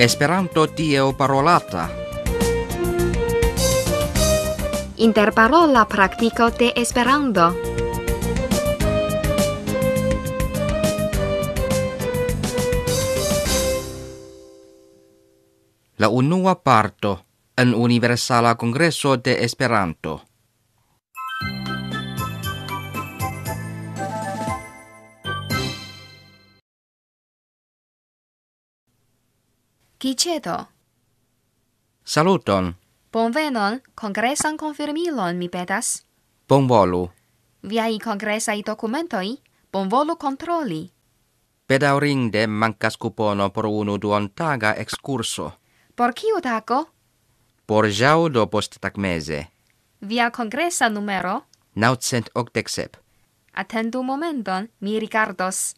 Esperanto tieo parolata. Interparola praktiko de Esperanto. La unua parto en Universala Kongreso de Esperanto. Chi Saluton. Bonvenon. venon, confirmilon, mi petas. Bon volu. Viai congresai documentoi, bon volu controlli. Peda mancas cupono por unu duon taga excurso. Por kiu tako? Por jaudo post tak mese. Via congressa numero? 987. octexep. Attendu momenton, mi ricardos.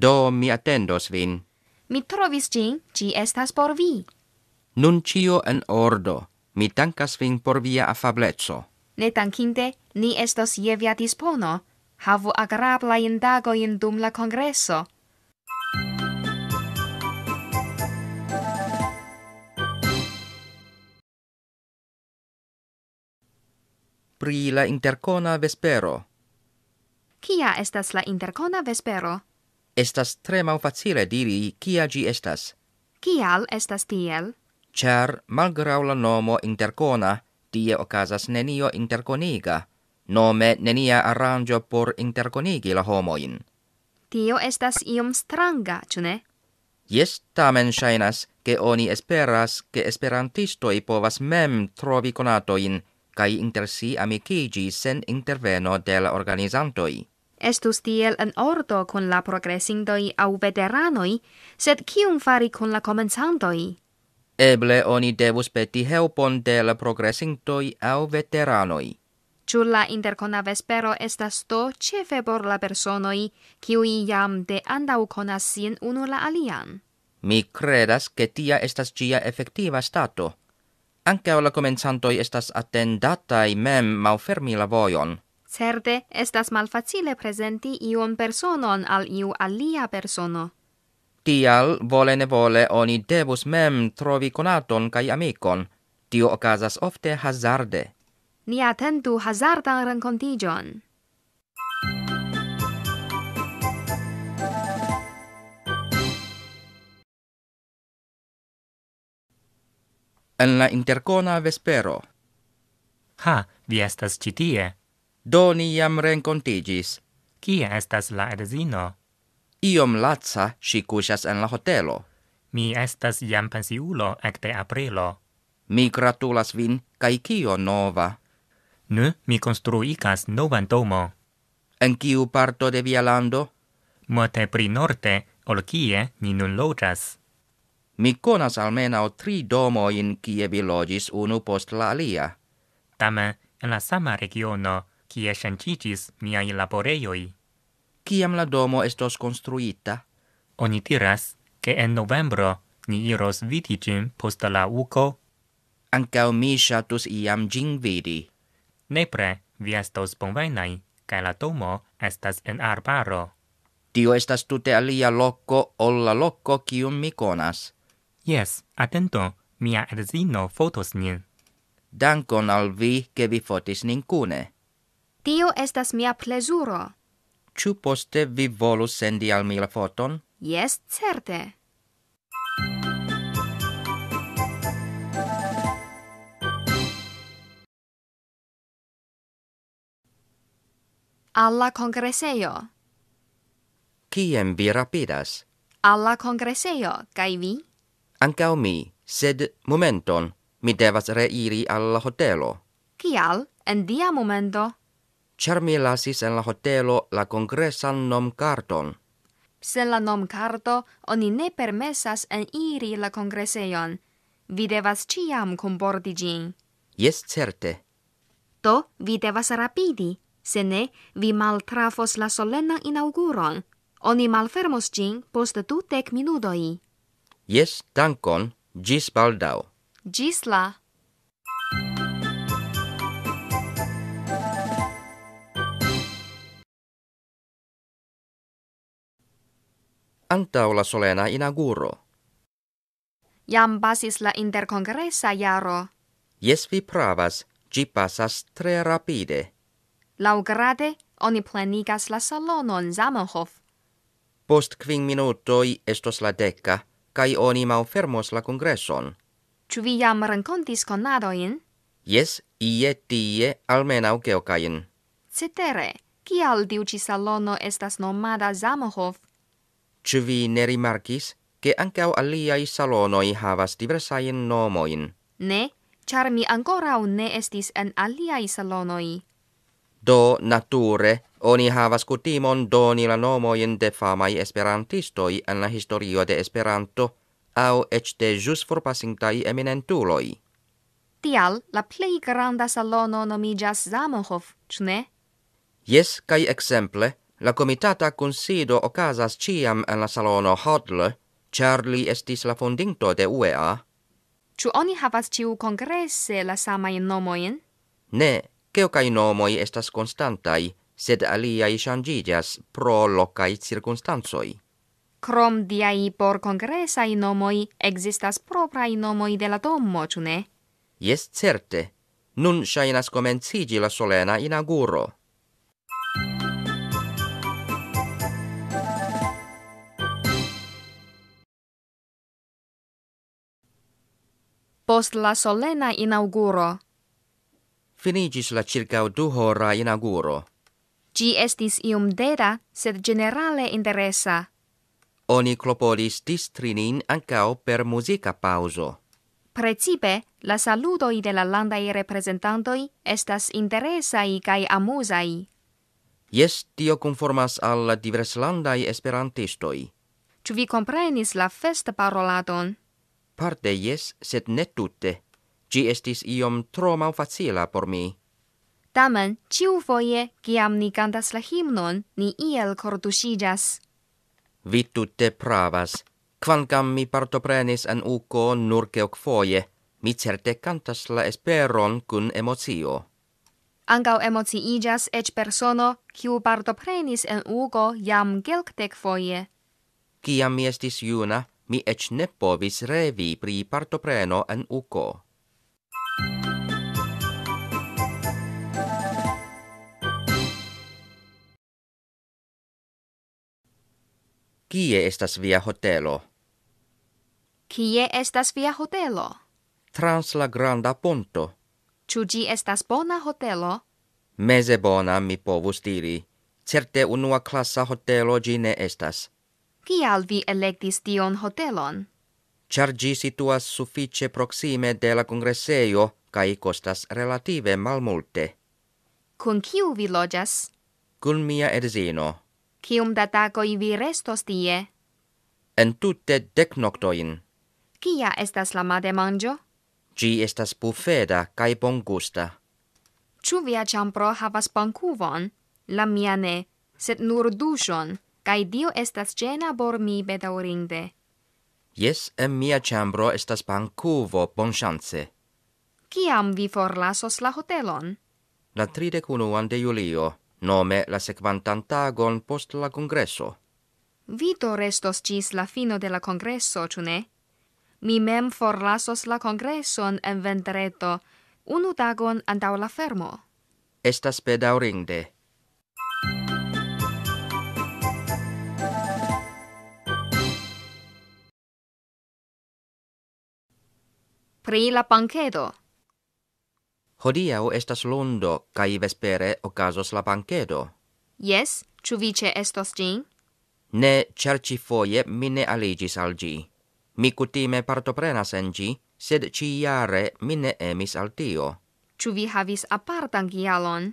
Do mi attendos vin mi trovis gin, ci estas por vi. Nun cio en ordo, mi tankas vin por via afablezzo. Ne tankinte, ni estos je via dispono. Havu agrabla in dago in dum la congresso. Pri la intercona vespero. Kia estas la intercona vespero? estas tre mal facile diri kia gi estas. Kial estas tiel? Char malgrau la nomo intercona, tie okazas nenio interconiga. Nome nenia arrangio por interconigi la homoin. Tio estas iom stranga, cune? Yes, tamen shainas, ke oni esperas, ke esperantistoi povas mem trovi conatoin, kai inter si sen interveno del organizantoi. Estus tiel en ordo con la progresindoi au veteranoi, sed cium fari con la comenzantoi? Eble oni devus peti helpon de la progresintoi au veteranoi. Ciu la intercona vespero estas to cefe por la personoi, ciui iam de andau conas sin unu la alian. Mi credas che tia estas gia effectiva stato. Anca la comenzantoi estas attendatai mem fermi la voion. Certe, estas malfacile presenti iun personon al iu alia persono. Tial, vole ne vole, oni debus mem trovi conaton cae amicon. Tio ocasas ofte hazarde. Ni atentu hazardan rencontigion. En la intercona vespero. Ha, vi estas citie. Doni iam rencontigis. Qui estas la edzino? Iom latza, si cusas en la hotelo. Mi estas iam pensiulo ecte aprilo. Mi gratulas vin, cae cio nova. Nu, mi construicas novan domo. En ciu parto de via lando? Mote pri norte, ol cie, ni nun lojas. Mi conas almena o tri domo in kie vi lojis unu post la alia. Tame, en la sama regiono, kie sentitis mia laboreioi. Ciam la domo estos construita? Oni tiras, che en novembro ni iros vititim post la uco. Ancao mi shatus iam gin vidi. Nepre, vi estos bonvenai, ca la domo estas en arbaro. Tio estas tute alia loco ol la loco cium mi conas. Yes, atento, mia erzino fotos nin. Dankon al vi, che vi fotis nin cune. Tio estas mia plezuro. Ĉu poste vi volus sendi al mi la foton? Jes, certe. Alla congresseio. Chi em vi rapidas? Alla congresseio, cae vi? Ancao mi, sed momenton, mi devas reiri alla hotelo. Cial, en dia momento... Ciar mi lasis en la hotelo la congresan nom carton. Sen la nom carto, oni ne permesas en iri la congresseion. Vi devas ciam comporti gin. Yes, certe. To, vi devas rapidi. Se ne, vi maltrafos la solenna inauguron. Oni malfermos gin post tu tec minudoi. Yes, dankon. Gis baldau. Gis la. anta la solena inauguro. Jam basis la intercongressa iaro. Jes vi pravas, gi pasas tre rapide. Laugrade oni plenigas la salonon Zamenhof. Post quin minutoi estos la deca, kai oni mau fermos la congresson. Ču vi jam rencontis Nadoin? Jes, ie tie almenau geocain. Cetere, kial diuci salono estas nomada Zamenhof? Ci vi ne rimarkis, che anche au aliai salonoi havas diversain nomoin? Ne, char mi ancora un ne estis en aliai salonoi. Do nature, oni havas cutimon doni la nomoin de famai esperantistoi en la historio de esperanto, au ec de jus forpassintai eminentuloi. Tial, la plei granda salono nomijas Zamohov, cne? Yes, kai exemple, La comitata consido ocasas ciam en la salono Hodler, Charlie li estis la fondinto de UEA. Ciu oni havas ciu congresse la samai nomoin? Ne, ceocai nomoi estas constantai, sed aliai changigias pro locai circunstansoi. Crom diai por congressai nomoi, existas proprai nomoi de la domo, cune? ne? Yes, certe. Nun shainas comencigi la solena inauguro. post la solena inauguro. Finigis la circa du hora inauguro. Gi estis ium deda, sed generale interesa. Oni clopolis distrinin ancao per musica pauso. Precipe, la saludoi de la landai representantoi estas interesai cae amusai. Yes, tio conformas al divers esperantistoi. Ču vi comprenis la fest paroladon? parte ies, sed netute. tutte. Gi estis iom tro mau facila por mi. Tamen, ciu foie, ciam ni cantas la himnon, ni iel cortusigas. Vi tutte pravas. Quancam mi partoprenis an uco nurceoc foie, mi certe cantas la esperon cun emozio. Angau emozi igas ec persono, ciu partoprenis an uco jam gelctec foie. Ciam mi estis iuna, mi ec ne povis revi pri partopreno en uco. Kie estas via hotelo? Kie estas via hotelo? Trans la granda ponto. Ciu ĝi estas bona hotelo? Meze bona mi povus diri. Certe unua klasa hotelo ĝi ne estas. Kial vi electis tion hotelon? Char gi situas suffice proxime de la congresseio, cae costas relative MALMULTE. multe. Cun ciu vi logas? Cun mia erzino. Cium datacoi vi restos tie? En tutte dec noctoin. Cia estas la made manjo? Gi estas buffeda, cae bon gusta. Ciu via ciampro havas pancuvon? La mia ne, set nur dusion cae dio estas gena por mi bedaurinde. Yes, em mia chambro estas bankuvo bon chance. Kiam vi forlasos la hotelon? La 31 de julio, nome la sekvantantagon post la kongreso. Vi to restos cis la fino de la kongreso, cune? Mi mem forlasos la kongreson en ventreto, unu tagon antau la fermo. Estas bedaurinde. pri la banchedo. Hodiau estas lundo, cae vespere ocasos la banchedo. Yes, ču vice estos gin? Ne, CERCI foie mi ne aligis al gi. Mi cutime partoprenas en gi, sed ci iare mi ne emis al tio. Ču vi havis apartan gialon?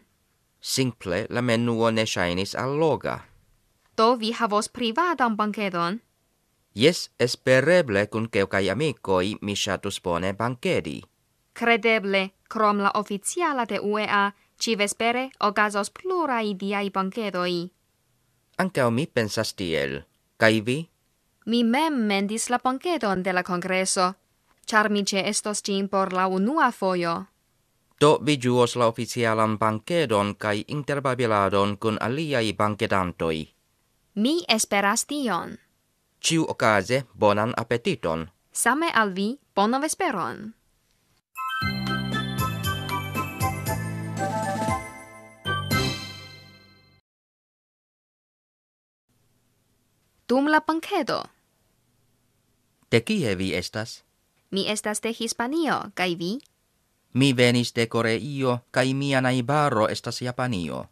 Simple, la menuo ne shainis al loga. Do vi havos privadan banchedon? Yes, espereble, kun ke kai amico i mi shatus pone banchedi. Credible, krom la oficiala de UEA, ci vespere o gazos plura i i Ancao mi pensas tiel, kai vi? Mi mem mendis la banchedon de la congreso, char mi ce estos cim por la unua foio. Do vi juos la oficialan bankedon kai interbabiladon kun alia i Mi esperas tion. Ciu ocase bonan appetiton. Same al vi bona vesperon. Dum la pancedo. De quie vi estas? Mi estas de Hispanio, cae vi? Mi venis de Coreio, cae mia naibaro estas Japanio.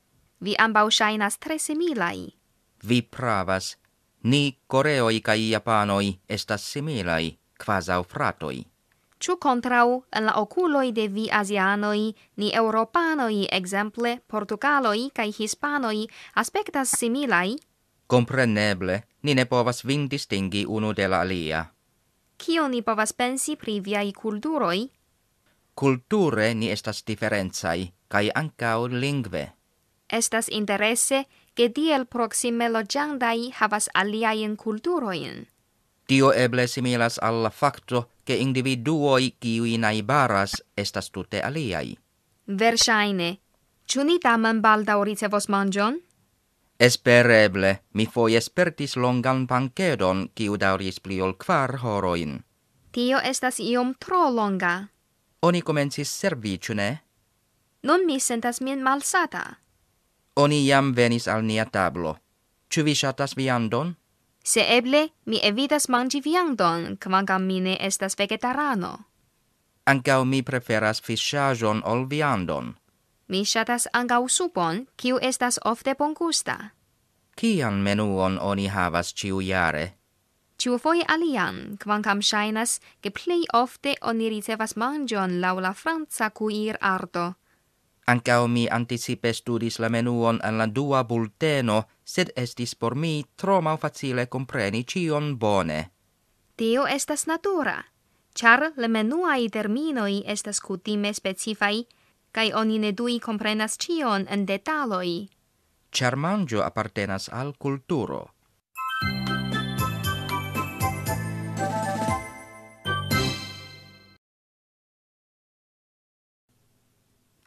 Vi ambau shainas tre similai. Vi pravas. Ni Koreoi kai Japanoi estas similai, kvas au fratoi. Ciu contrau, in la oculoi de vi Asianoi, ni Europanoi, exemple, Portugaloi kai Hispanoi, aspectas similai? Compreneble, ni ne povas vin distingi unu de la alia. Cio ni povas pensi pri viai kulturoi? Kulture ni estas diferenzai, kai ancau lingve. Estas interesse che diel proxime loggiandai havas aliaien culturoin. Tio eble similas al facto che individuoi kiui naibaras estas tute aliai. Versaine, ciuni tamen balda oricevos Espereble, mi foi espertis longan pankedon, kiu dauris pli ol kvar horoin. Tio estas iom tro longa. Oni komencis servicune Non mi sentas min malsata oni iam venis al nia tablo. Ču vi shatas viandon? Se eble, mi evitas mangi viandon, kvangam mine estas vegetarano. Ancau mi preferas fisciajon ol viandon. Mi shatas ancau supon, kiu estas ofte bon gusta. Cian menuon oni havas ciu jare? Ciu foi alian, kvangam shainas, ke plei ofte oni ricevas mangion laula franca cuir arto. Ancao mi anticipe studis la menuon en la dua bulteno, sed estis por mi tro mal facile compreni cion bone. Tio estas natura, char le menuai terminoi estas cutime specifai, cae oni ne dui comprenas cion en detaloi. Char mangio appartenas al culturo.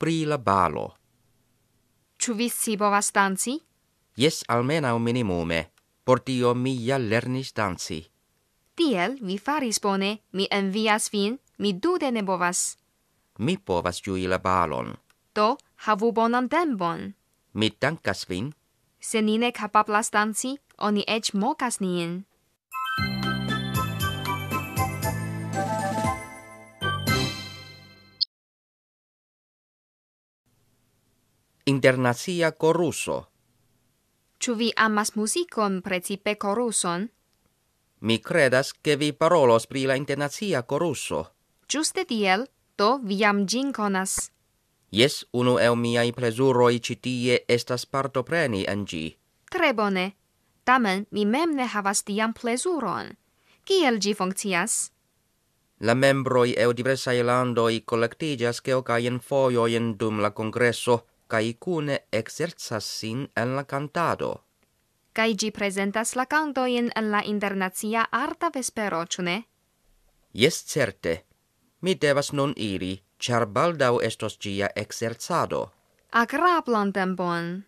pri la balo. Ču vi si povas danci? Jes, almena un minimume. Por tio mi ja lernis danci. Tiel, vi faris bone. Mi envias vin. Mi dude ne povas. Mi povas ju la balon. Do, havu bonan tempon. Mi dankas vin. Se ni ne capablas danci, oni ec mocas nien. internacia coruso. Chu vi amas muzikon precipe coruson? Mi credas che vi PAROLOS PRI la internacia coruso. JUSTE diel, do vi am gin conas. Yes, UNU e o mia i plezuro i citie estas PARTOPRENI preni en gi. Tre bone. Tamen mi mem ne havas tiam plezuron. Kiel gi funkcias? La membroi EU o LANDOI elando i collectigias che o caien foio dum la congresso cae icune exerzas sin en la cantado. Cae gi presentas la in en la internazia arta vespero, cune? Yes, certe. Mi devas nun iri, char baldau estos gia exerzado. Agrablan tempon!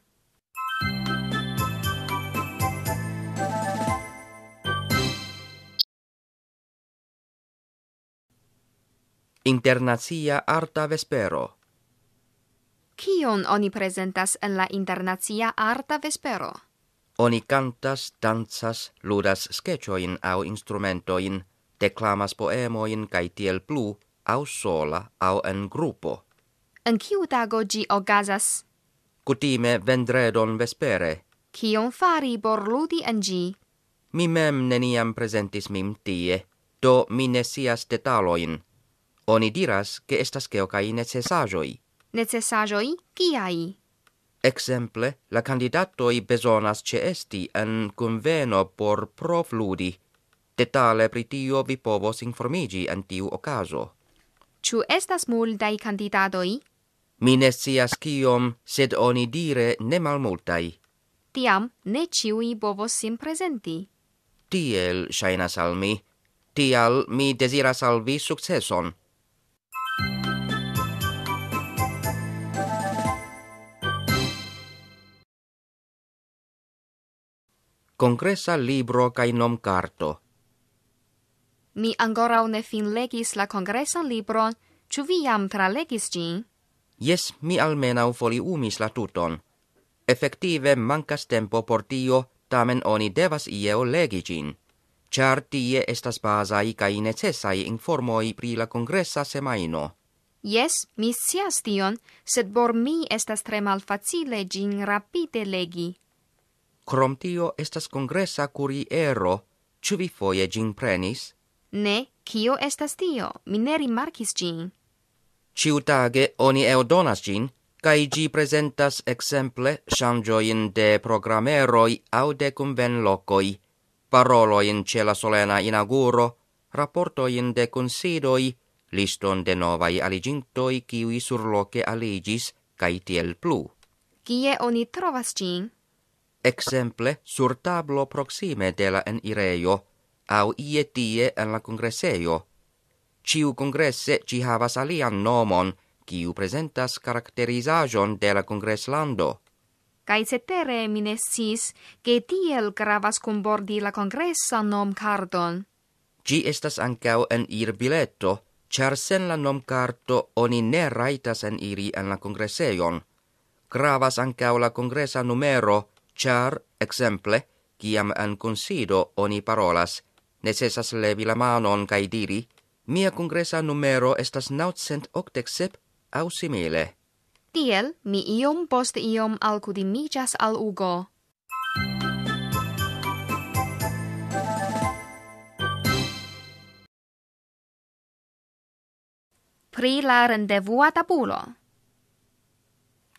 Internazia Arta Vespero Kion oni presentas en la internazia arta vespero? Oni cantas, danzas, ludas skecioin au instrumentoin, declamas poemoin kai tiel plu au sola au en grupo. En kiu tago gi ogazas? Kutime vendredon vespere. Kion fari bor ludi en gi? Mi mem neniam presentis mim tie, do mi sias detaloin. Oni diras, ke estas keokai necesajoi necessajoi kiai? Exemple, la candidatoi besonas esti en conveno por prof ludi. Detale pritio vi povos informigi en tiu ocaso. Ču estas multai candidatoi? Mi ne sias sed oni dire ne malmultai. Tiam ne ciui povos sim presenti. Tiel, shainas al mi. Tial mi desiras al vi successon. congressa libro cae nom carto. Mi ancora un fin legis la congressa libro, CHU vi jam tralegis gin? Yes, mi almenau foli umis la tuton. Effective mancas tempo por tio, tamen oni devas ieo legi gin. Char tie estas basai i necessai informoi pri la congressa semaino. Yes, mi sias tion, sed bor mi estas tre malfacile gin rapide legi. Crom tio estas congressa curiero, ĉu vi foje ĝin prenis? Ne, kio estas tio? Mi ne rimarkis ĝin. Ĉiu tage oni EODONAS donas ĝin, kaj ĝi prezentas ekzemple ŝanĝojn de programeroj aŭ de kunvenlokoj, parolojn ĉe la solena inaŭguro, raportojn de kunsidoj, liston de novaj aliĝintoj kiuj surloke aliĝis kaj tiel plu. Kie oni trovas ĝin? exemple sur tablo proxime de la en ireio, au ie tie en la congresseio. Ciu congresse ci havas alian nomon, ciu presentas caracterizajon de la congreslando. Cae se mine sis, che tiel gravas cum bordi la congressa nom cardon. Ci estas ancau en ir biletto, char sen la nom cardo oni ne raitas en iri en la congresseion. Gravas ancau la congressa numero, char exemple quiam an consido oni parolas necessas levi la manon kai diri mia congressa numero estas 987 au simile tiel mi iom post iom alcudimijas al ugo pri la RENDEVUA tabulo.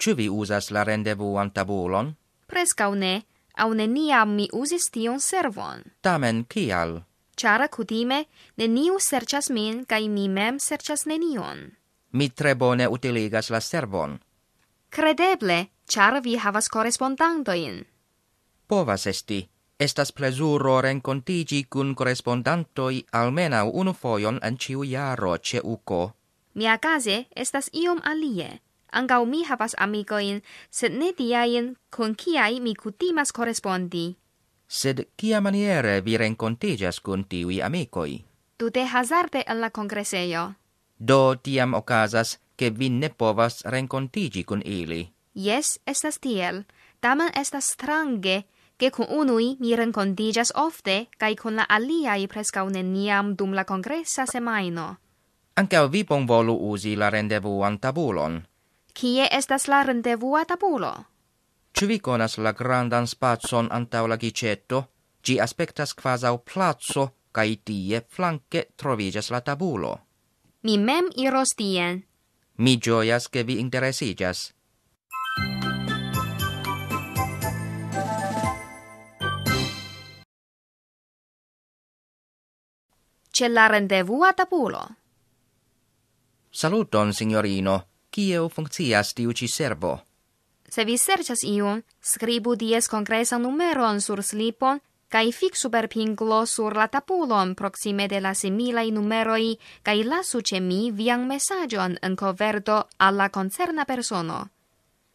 Ĉu vi uzas la rendevuan tabulon? Prescau ne, au neniam mi usis tion servon. Tamen, kial? kutime, acutime, neniu sercias min, cae mi mem sercias nenion. Mi tre bone utiligas la servon. Credeble, ciar vi havas correspondantoin. Povas esti. Estas plezuro rencontigi cun correspondantoi almenau unu foion en ciu jaro ce uco. Mia case estas iom alie. Angau mi havas amicoin, sed ne DIAIEN con ciai mi cutimas correspondi. Sed cia maniere vi rencontigas con tivi amicoi? te hazarde en la congreseio. Do tiam ocasas che vi ne povas rencontigi con ili? Yes, estas tiel. Tamen estas strange che con unui mi rencontigas ofte cae con la aliai prescau neniam dum la congresa semaino. Ancao vi pon volu usi la rendevuan tabulon. Kie estas la rendevua tabulo? Ču vi conas la grandan spazion antau la gicetto? Gi aspectas quasau placo cae tie flanque trovigas la tabulo. Mi mem iros tien. Mi JOIAS che vi interesigas. Ce la rendevua tabulo? Saluton, signorino kio funkcias tiu ĉi servo. Se vi serĉas iun, skribu dies kongresan numeron sur slipon kaj fiksu per pinglo sur la tabulon proksime de la similaj numeroj kaj lasu ĉe mi vian mesaĝon en koverto al la koncerna persono.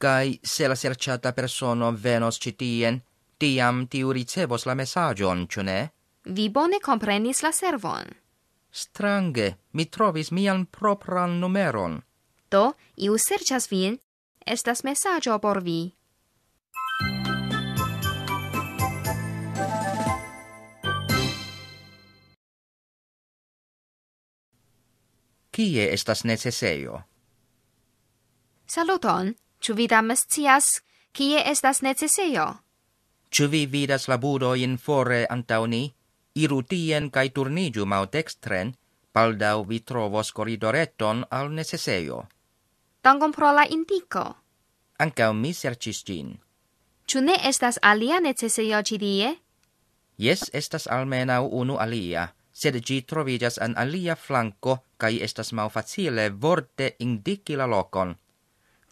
Kaj se la serĉata persono venos ĉi tien, tiam tiu ricevos la mesaĝon, ĉu ne? Vi bone komprenis la servon. Strange, mi trovis mian propran numeron. Do, iu serchas vin, estas mesajo por vi. Kie estas necesejo? Saluton, ču vi dam scias, kie estas necesejo? Ču vi vidas labudo in fore antau ni, iru tien kai turniju mau dextren, Paldau vi trovos koridoreton al necesseio. Dankon pro la indico. Ancao mi sercis gin. Ciu ne estas alia necesio cidie? Yes, estas almena unu alia, sed gi trovijas an alia flanco, cai estas mau facile vorte indici la locon.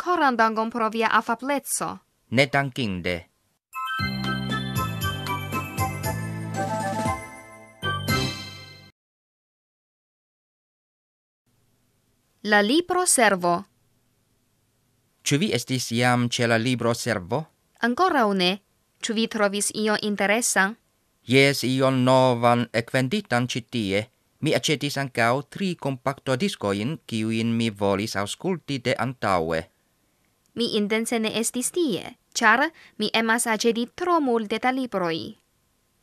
Coran dankon pro via afablezzo. Ne dankinde. La libro servo Ciu vi estis iam ce la libro servo? Ancora une. Ciu vi trovis io interessa? Yes, io novan e quenditan citie. Mi accetis ancao tri compacto discoin, ciuin mi volis ausculti de antaue. Mi intense ne estis tie, char mi emas acedi tro multe ta libroi.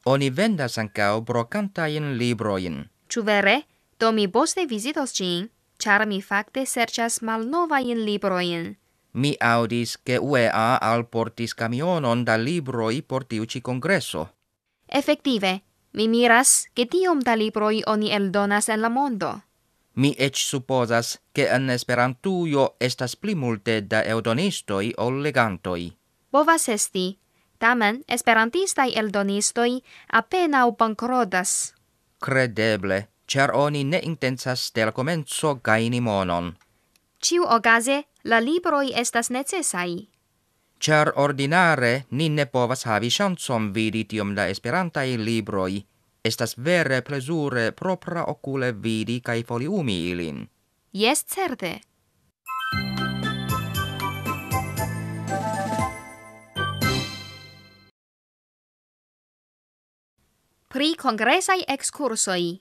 Oni vendas ancao brocantain libroin. Ciu vere, do mi boste visitos cin, char mi facte sercias mal novain libroin. Mi audis che UEA al portis camionon da libroi por tiuci congresso. Effective, mi miras che tiom da libroi oni eldonas en la mondo. Mi ec supposas che en esperantuio estas pli multe da eudonistoi o legantoi. Bovas esti, tamen esperantistai eldonistoi appena u pancrodas. Credeble, cer oni ne intensas del comenzo gaini monon. Ciu ogaze, la libroi estas necesai. Char ordinare, ni ne povas havi chanson vidi tiom da esperantai libroi. Estas vere plesure propra ocule vidi cae foliumi ilin. Yes, certe. Pri congresai excursoi.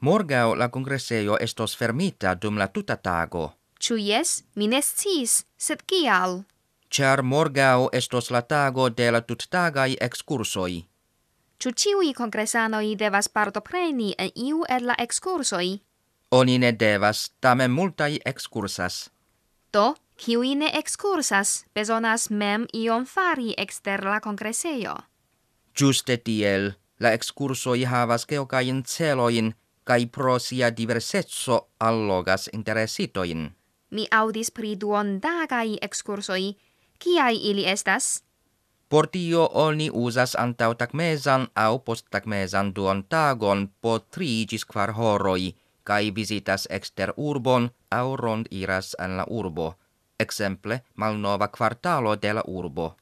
Morgau la congresseio estos fermita dum la tuta tago. Ciu yes, mines cis, sed kial? Char morgao estos la tago de la tuttagai excursoi. Ču ciui kongresanoi devas partopreni en iu er la excursoi? Oni ne devas, tame multai excursas. To, ciui ne excursas, besonas mem iom fari exter la congreseio. Giuste tiel, la excursoi havas geocain celoin, kai pro sia diversetso allogas interesitoin mi audis pri duon dagai excursoi, kiai ili estas? Por tio oni usas antau tagmesan au post tagmesan duon tagon po tri gis quar horoi, kai visitas exter urbon au rond iras an la urbo, exemple malnova kvartalo de la urbo.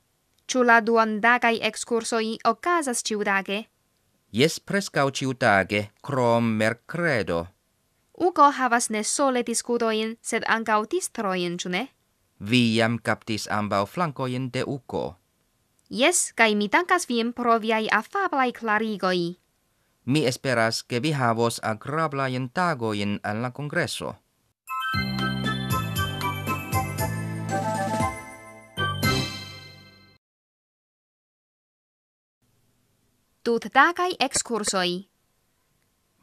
Ču la duon dagai excursoi okazas ciudage? Jes prescau ciutage, krom mercredo. credo. Ugo havas ne sole discutoin, sed ancau distroin, cune? Vi jam captis ambau flancoin de Ugo. Yes, kai mi dankas vien pro viai afablai clarigoi. Mi esperas, ke vi havos agrablaien tagoin en la congreso. Tut dagai excursoi.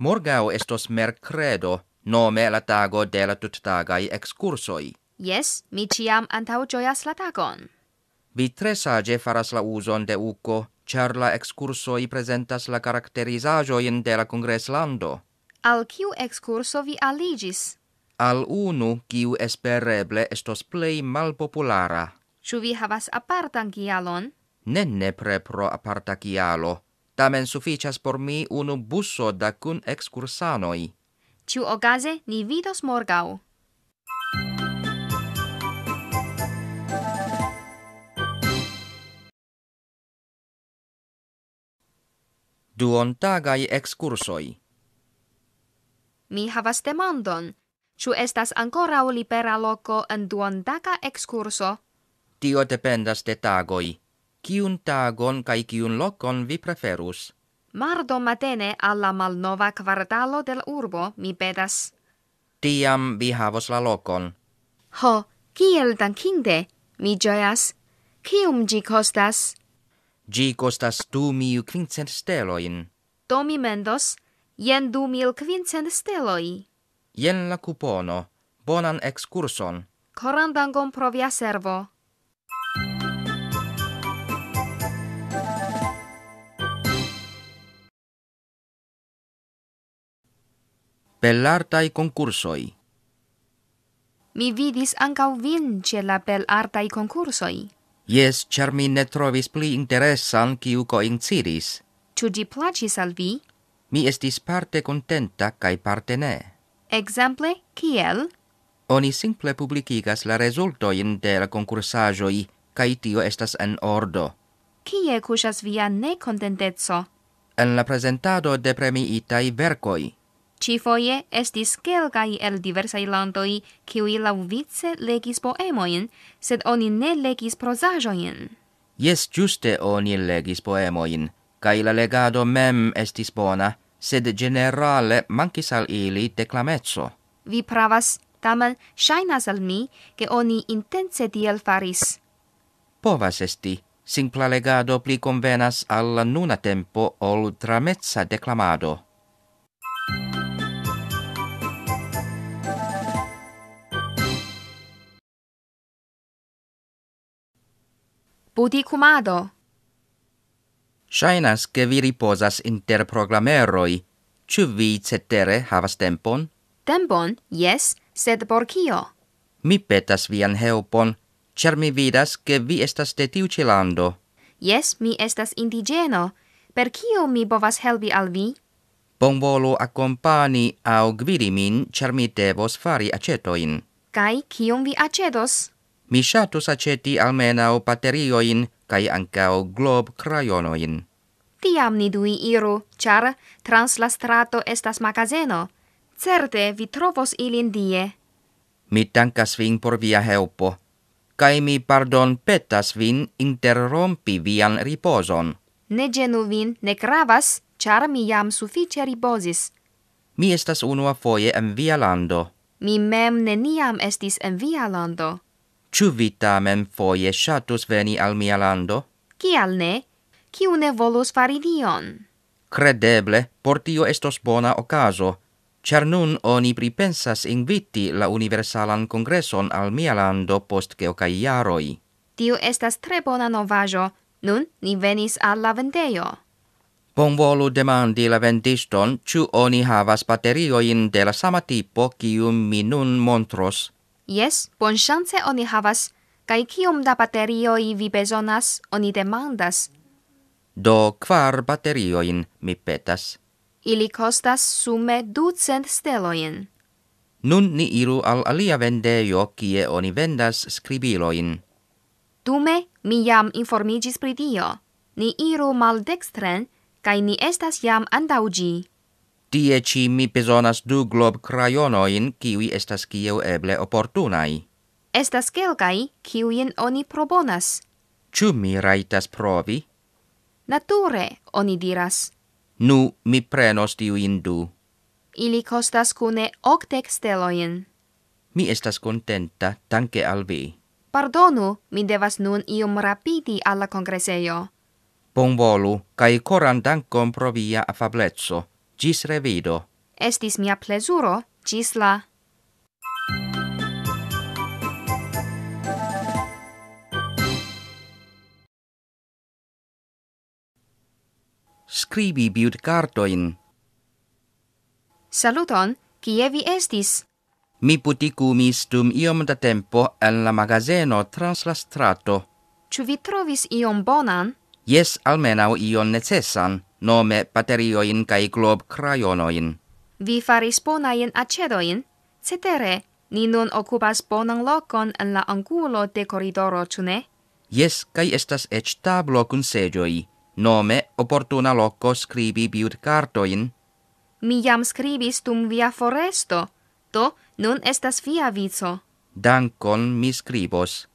Morgao estos mercredo, nome la tago de la tuttagai excursoi. Yes, mi ciam antau gioias la tagon. Vi tre sage faras la uson de uco, char la excursoi presentas la caracterizajoin de la congreslando. Al quiu excurso vi aligis? Al unu, quiu espereble estos plei malpopulara. Ciu vi havas apartan gialon? Nenne prepro aparta gialo, Tamen sufficias por mi unu busso da cun excursanoi. Ciu ocase ni vidos morgau. Duontagai excursoi. Mi havas demandon. Ciu estas ancora libera loco en duontaga excurso? Tio dependas de tagoi. Ciun tagon cae ciun locon vi preferus? Mardo matene alla malnova quartalo del urbo, mi pedas. Tiam vi havos la locon. Ho, kiel dankinde, mi gioias. Cium gi costas? Gi costas du miu quincent steloin. Do mi mendos, jen du mil quincent steloi. Jen la cupono. Bonan excurson. Corandangon provia servo. BELARTAI concursoi. Mi vidis ancau vin ce la BELARTAI concursoi. Yes, char mi ne trovis pli interessan kiu coincidis. Tu di placis al vi? Mi estis parte contenta kai parte ne. Exemple, kiel? Oni simple publicigas la RESULTOIN in de la concursajoi, kai tio estas en ordo. Kie cusas via ne contentezzo? En la presentado de premiitai vercoi. Cifoie estis celcai el diversai lantoi, kiui lau legis poemoin, sed oni ne legis prosajoin. Yes, juste oni legis poemoin, cae la legado mem estis bona, sed generale mancis al ili declametso. Vi pravas, tamen shainas al mi, ke oni intense diel faris. Povas esti, simpla legado pli convenas alla nuna tempo ol tramezza declamado. Budikumado. Shainas ke vi riposas inter programmeroi. Ĉu vi cetere havas tempon? Tempon? Yes, sed por kio? Mi petas vian helpon, ĉar mi vidas ke vi estas de tiu CILANDO. Yes, mi estas indigeno. Per kio mi povas helpi al vi? Bonvolu akompani aŭ gvidi min, ĉar mi devos fari acetoin. Kai, kion vi aĉetos? mi shatus aceti almenau paterioin, cae ancao glob crayonoin. Tiam ni dui iru, char, trans la strato estas magazeno. Certe vi trovos ilin die. Mi tankas vin por via helpo, cae mi pardon petas vin interrompi vian riposon. Ne genu vin, ne gravas, char mi jam suffice riposis. Mi estas unua foie en via lando. Mi mem neniam estis en via lando. Ciu vi tamen foie shatus veni al mia lando? Cial ne? Ciu ne volus fari dion? Credeble, portio estos bona ocaso. Cer nun oni pripensas inviti la universalan congreson al mia lando post ceocai iaroi. Tiu estas tre bona novajo. Nun ni venis al la Bon volu demandi la vendiston, ciu oni havas baterioin de la sama tipo, cium mi nun montros. Yes, bon chance oni havas, kai kiom da baterioi vi besonas, oni demandas. Do kvar baterioin, mi petas. Ili kostas sume 200 steloin. Nun ni iru al alia vendejo, kie oni vendas skribiloin. Dume, mi jam informigis pridio. Ni iru mal dextren, kai ni estas jam andaugi dieci mi pezonas du glob crayonoin kiwi estas kieu eble opportunai. Estas kelkai kiwien oni probonas. Ču mi raitas provi? Nature, oni diras. Nu, mi prenos tiwin du. Ili costas cune octec steloin. Mi estas contenta, tanke al vi. Pardonu, mi devas nun ium rapidi alla congreseio. Bon volu, cae coran dankom provia afabletso. Gis revido. Estis mia plesuro, gis la. Scribi biut cartoin. Saluton, kie vi estis? Mi puticumis dum iom da tempo en la magazeno trans la strato. Ču vi trovis iom bonan? Yes, almenau iom necessan nome paterioin kai glob crayonoin. Vi faris bonaien acedoin, cetere, ni nun occupas bonan locon en la angulo de corridoro, cune? Yes, kai estas ec tablo kun sejoi, nome opportuna loco scribi biut cartoin. Mi jam scribis tum via foresto, to nun estas via vizo. Dankon mi scribos.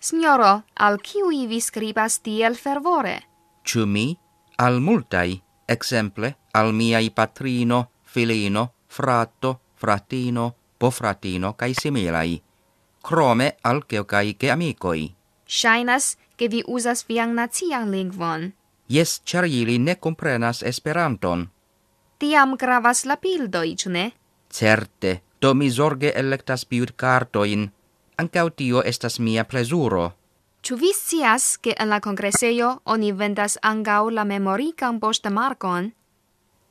Signoro, al kiui vi scribas tiel fervore? Ciumi? mi? al multai, exemple al miai patrino, filino, fratto, fratino, pofratino kai similai, crome al keokai ke amicoi. Shainas, ke vi usas viang nacian lingvon. Yes, char ne comprenas esperanton. Tiam gravas la pildoi, cune? Certe, do mi zorge electas biut cartoin. Ancao tio estas mia plesuro. Tu vicias che la congresseio ogni vendas angau la memoria un post marcon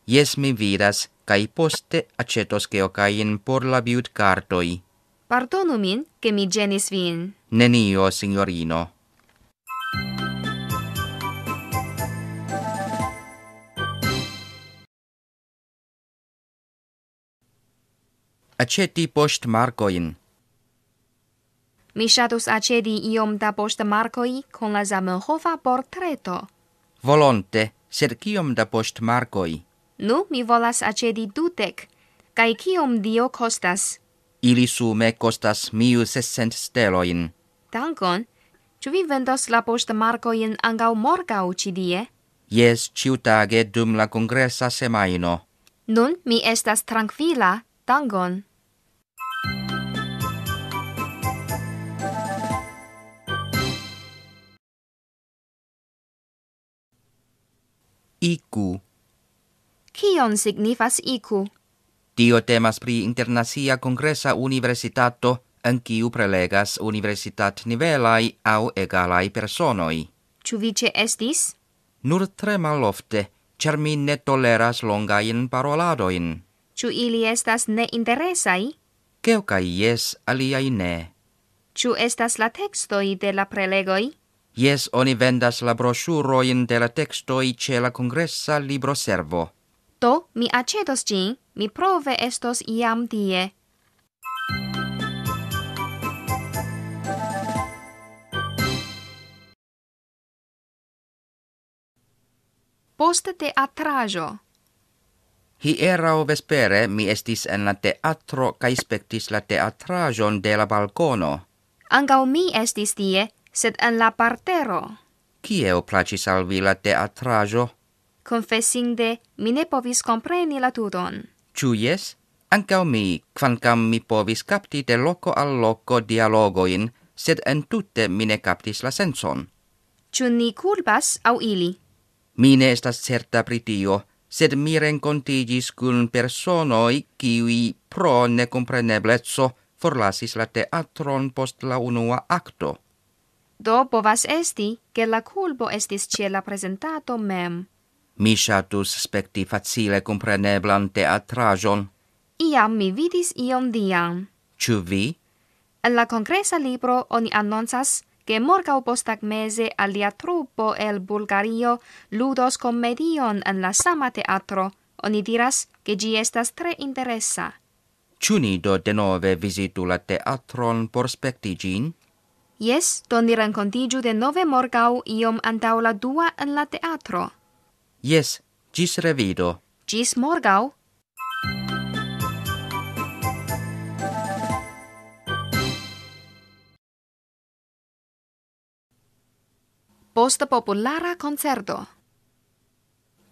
Yes mi vidas kai poste acetos che o por la viut Pardonu min che mi genis vin Nenio signorino Aceti post marcoin Mi shatus acedi iom da post Marcoi con la Zamenhofa portreto. Volonte, sed kiom da post Marcoi? Nu, mi volas acedi dutec. Cai kiom dio costas? Ili su me costas miu sessent steloin. Dankon. Ču vi vendos la post in angau morgau ci die? Yes, ciu tage dum la congressa semaino. Nun mi estas tranquila, dankon. iku. Kion signifas iku? Tio temas pri internacia congressa universitato, en kiu prelegas universitat nivelai au egalai personoi. Ču vice estis? Nur tre malofte, cer mi ne toleras longain paroladoin. Ču ili estas ne interesai? Keukai jes, aliai ne. Ču estas la tekstoi de la prelegoi? Yes, oni vendas la in de la textoi ce la congressa libro servo. Do, mi accedos gin, mi prove estos iam die. Post teatrajo. Hi era o vespere mi estis en la teatro kai spektis la teatrajon de la balcono. Angau mi estis tie, sed en la partero. Kie o placi salvi la teatrajo? Confessinde, mi ne povis compreni la tuton. Ciuies, anca o mi, quancam mi povis capti de loco al loco dialogoin, sed en tutte mi ne captis la senson. Ciun ni curbas au ili? Mi ne estas certa pritio, sed mi rencontigis cun personoi kiwi pro necomprenneblezzo forlasis la teatron post la unua acto. Do povas esti, che la culpo estis cie la presentato mem. Mi shatus specti facile compreneblan teatrajon. Iam mi vidis iom diam. Ciu vi? En la congresa libro oni annonsas che morca opostac mese alia trupo el Bulgario ludos comedion en la sama teatro. Oni diras che gi estas tre interessa. Ciu ni do denove visitu la teatron por spectigin? gin? Yes, don ni de nove morgau iom antau la dua en la teatro. Yes, gis revido. Gis morgau. Posta populara concerto.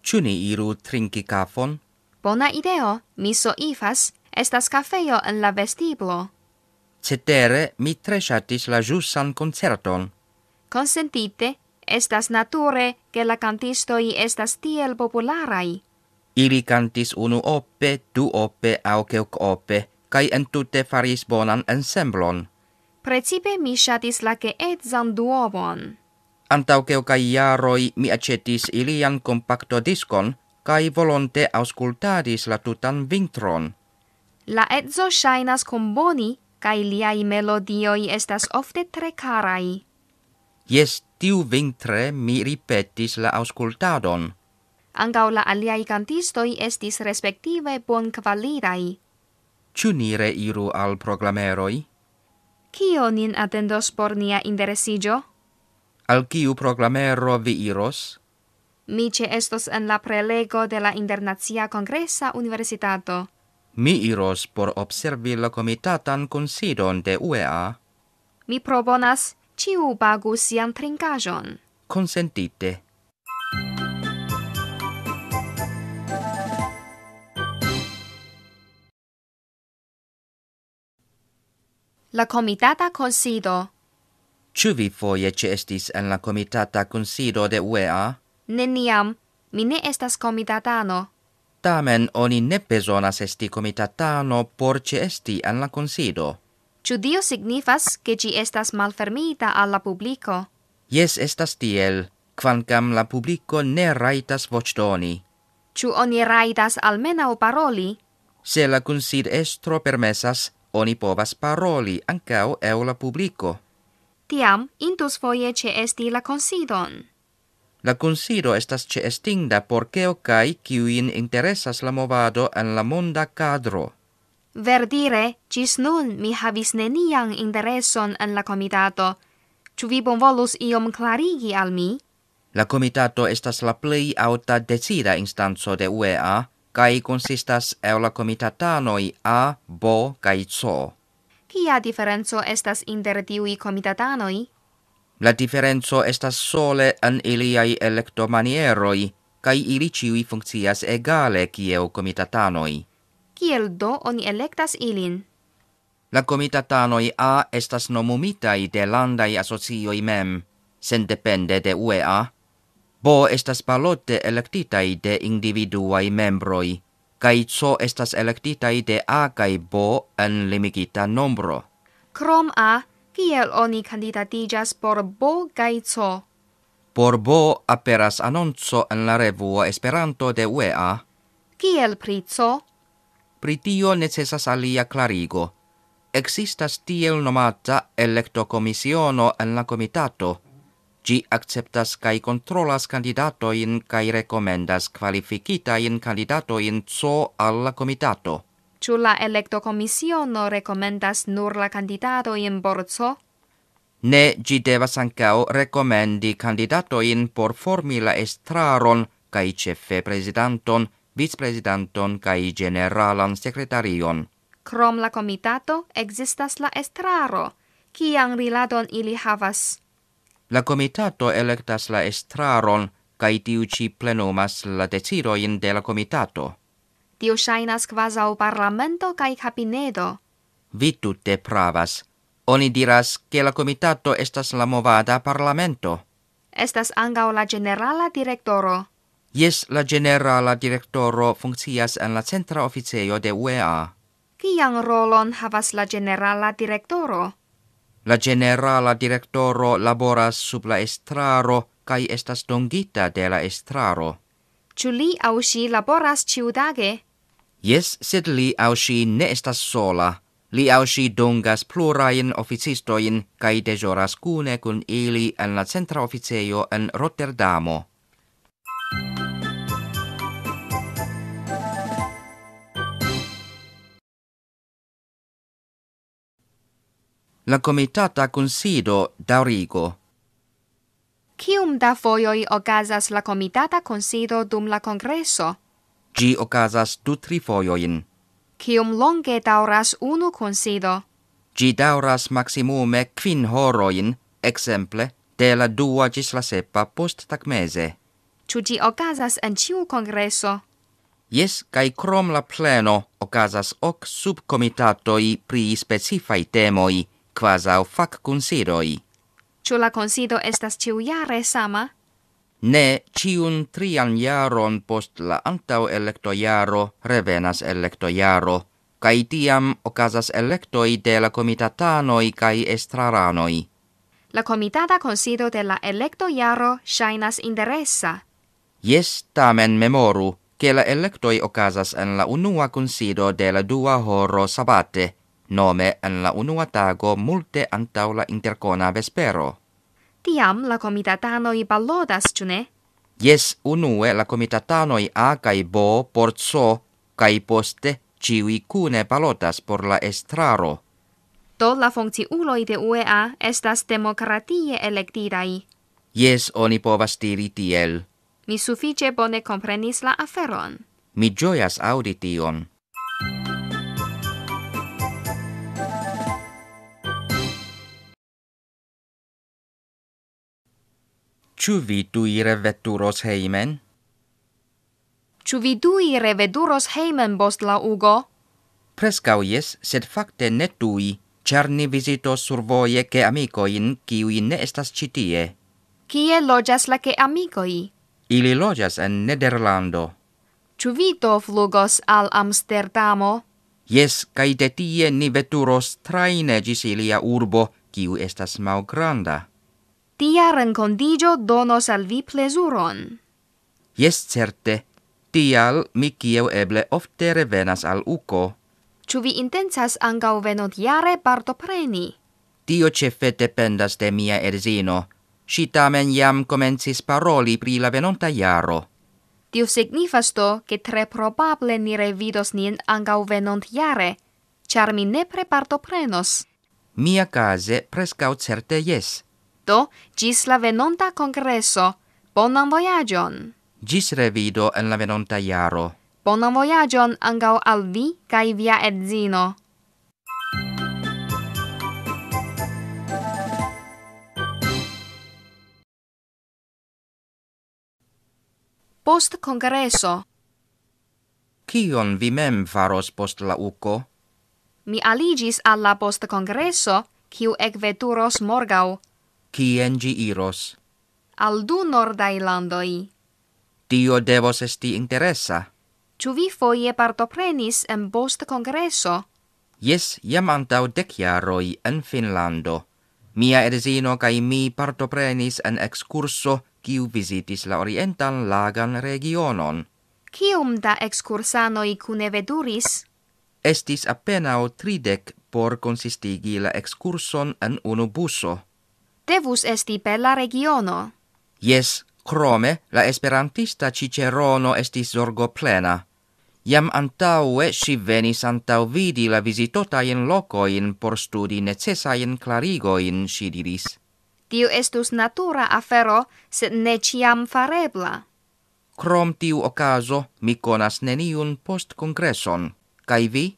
Cuni iru trinki CAFON? Bona ideo, mi so ifas, estas cafeo en la vestiblo. Cetere mi tre shatis la jussan concerton. Consentite, estas nature che la cantistoi estas tiel popularai. Ili cantis unu oppe, du oppe, au ceuc oppe, kai entute faris bonan ensemblon. Precipe mi shatis la ke et zan duovon. Antau ceuca iaroi, mi acetis ilian compacto diskon, kai volonte auscultadis la tutan vintron. La etzo shainas comboni, boni, cae liai melodioi estas ofte tre carai. Yes, tiu vintre mi ripetis la auscultadon. Angau la aliai cantistoi estis respective buon qualirai. Ciu nire iru al proclameroi? Cio nin atendos por nia inderesigio? Al ciu proclamero vi iros? ce estos en la prelego de la Internazia Congresa Universitato. Mi iros por observi la comitatan considon de UEA. Mi PROBONAS ciu bagus sian trincajon. Consentite. La comitata consido. Ciu vi foie ci estis en la comitata consido de UEA? Neniam, mi ne estas comitatano. Tamen, oni ne pezonas esti comitatano por ce esti an la consido. Ciu dio signifas, che ci estas malfermita al la publico? Yes, estas tiel, quancam la publico ne raitas voctoni. Ciu oni raitas o paroli? Se la concede estro permesas, oni povas paroli ankao eu la publico. Tiam, intus foie ce esti la considon. La consido estas ce estinda por queo quiuin interesas la movado en la monda kadro. Verdire, cis nun mi havis nenian intereson en la comitato. Ču vi bonvolus iom clarigi al mi? La comitato estas la plei auta decida instanzo de UEA, cae consistas eu la comitatanoi A, B, cae C. Kia differenzo estas inter tiui comitatanoi? La differenzo estas sole an iliai electomanieroi, cae ili ciui funccias egale cieo comitatanoi. Ciel do oni electas ilin? La comitatanoi A estas nomumitai de landai asocioi mem, sen depende de UEA. Bo estas palote electitai de individuai membroi, cae zo estas electitai de A cae Bo en limigita nombro. Krom A, kiel oni kandidatigas por bo gaito? Por bo aperas annonzo en la revuo Esperanto de UEA. Kiel prico? Pritio necesas alia clarigo. Existas tiel nomata komisiono en la comitato. Gi acceptas kai controlas candidatoin kai recomendas qualificitain candidatoin zo alla comitato. Ĉu la elektokomisiono rekomendas nur la kandidato in borzo? Ne, ĝi devas ankaŭ rekomendi kandidatojn por formi la estraron kaj ĉefe prezidanton, vicprezidanton kaj generalan sekretarion. Krom la komitato, ekzistas la estraro. Kian riladon ili havas? La komitato elektas la estraron kaj tiu ĉi plenumas la decidojn de la komitato tio shainas quasi au parlamento kai cabinedo. Vi tutte pravas. Oni diras che la comitato estas la movada parlamento. Estas angau la generala directoro. Yes, la generala directoro funccias en la centra officeio de UEA. Kian rolon havas la generala directoro? La generala directoro laboras sub la estraro kai estas dongita de la estraro. Ciu li au si laboras ciudage? Yes, sed li au si ne estas sola. Li au si dongas plurain officistoin kai dejoras kune kun ili en la centra officeio en Rotterdamo. La comitata consido daurigo. Cium da foioi ogazas la comitata consido dum la congreso? Gi ocasas du tri foioin. Cium longe dauras unu consido? Gi dauras maximume quin horoin, exemple, de la dua gis la sepa post tac mese. Ciu gi ocasas en ciu congreso? Yes, cae crom la pleno ocasas hoc subcomitatoi pri specifai temoi, quasau fac considoi. Ciu la consido estas ciu iare sama? Ne ciun trian jaron post la antau elekto jaro revenas elekto jaro, kai tiam okazas elektoi de la komitatanoi kai estraranoi. La comitata consido de la elekto jaro shainas interessa. Yes, tamen memoru, ke la elektoi okazas en la unua konsido de la dua horo sabate, nome en la unua tago multe antau la intercona vespero tiam la comitatano i ballodas chune yes unue la comitatano i a kai bo por so, kai poste ciui cune ballodas por la estraro do la funzi ulo de uea estas demokratie elektidai yes oni povas tiri tiel mi sufice bone comprenis la aferon mi gioias auditi tion.» Ču vi duire veturos heimen? Ču vi duire veturos heimen, Bostla Ugo? Prescau jes, sed fakte ne tui, char ni visitos voie ke amicoin, kiui ne estas citie. Kie lojas la ke amicoi? Ili lojas en Nederlando. Ču vi to flugos al Amsterdamo? Jes, kai de tie ni veturos traine gis ilia urbo, kiu estas mau granda tia rencondigio donos al vi plesuron. Yes, certe. Tial mi kieu eble ofte revenas al uco. Chu vi intensas angau venot jare parto Tio che dependas de mia erzino. Si tamen jam comencis paroli pri la venonta jaro. Tio signifas to, che tre probable ni revidos nien angau venont jare, mi ne pre Mia case prescaut certe jes. Do, gis la venonta congreso. Bonan voyagion. Gis revido en la venonta iaro. Bonan voyagion angau al vi kai via edzino. Post congreso. Kion vi mem faros post la uco? Mi aligis alla post congreso, kiu ec veturos morgau, kien gi iros? Al du nordai landoi. Tio devos esti interesa. Ču vi foie partoprenis en bost congreso? Yes, jam antau en Finlando. Mia edesino kai mi partoprenis en excurso, kiu visitis la orientan lagan regionon. Kium da excursanoi kune veduris? Estis appenao tridec por consistigi la excurson en unu buso devus esti bella regiono. Yes, crome, la esperantista Cicerono estis zorgo plena. Iam antaue si venis antau vidi la visitotaien locoin por studi necessaien clarigoin, si diris. Tiu estus natura afero, sed ne ciam farebla. Crom tiu ocaso, mi conas neniun post congresson. Cai vi?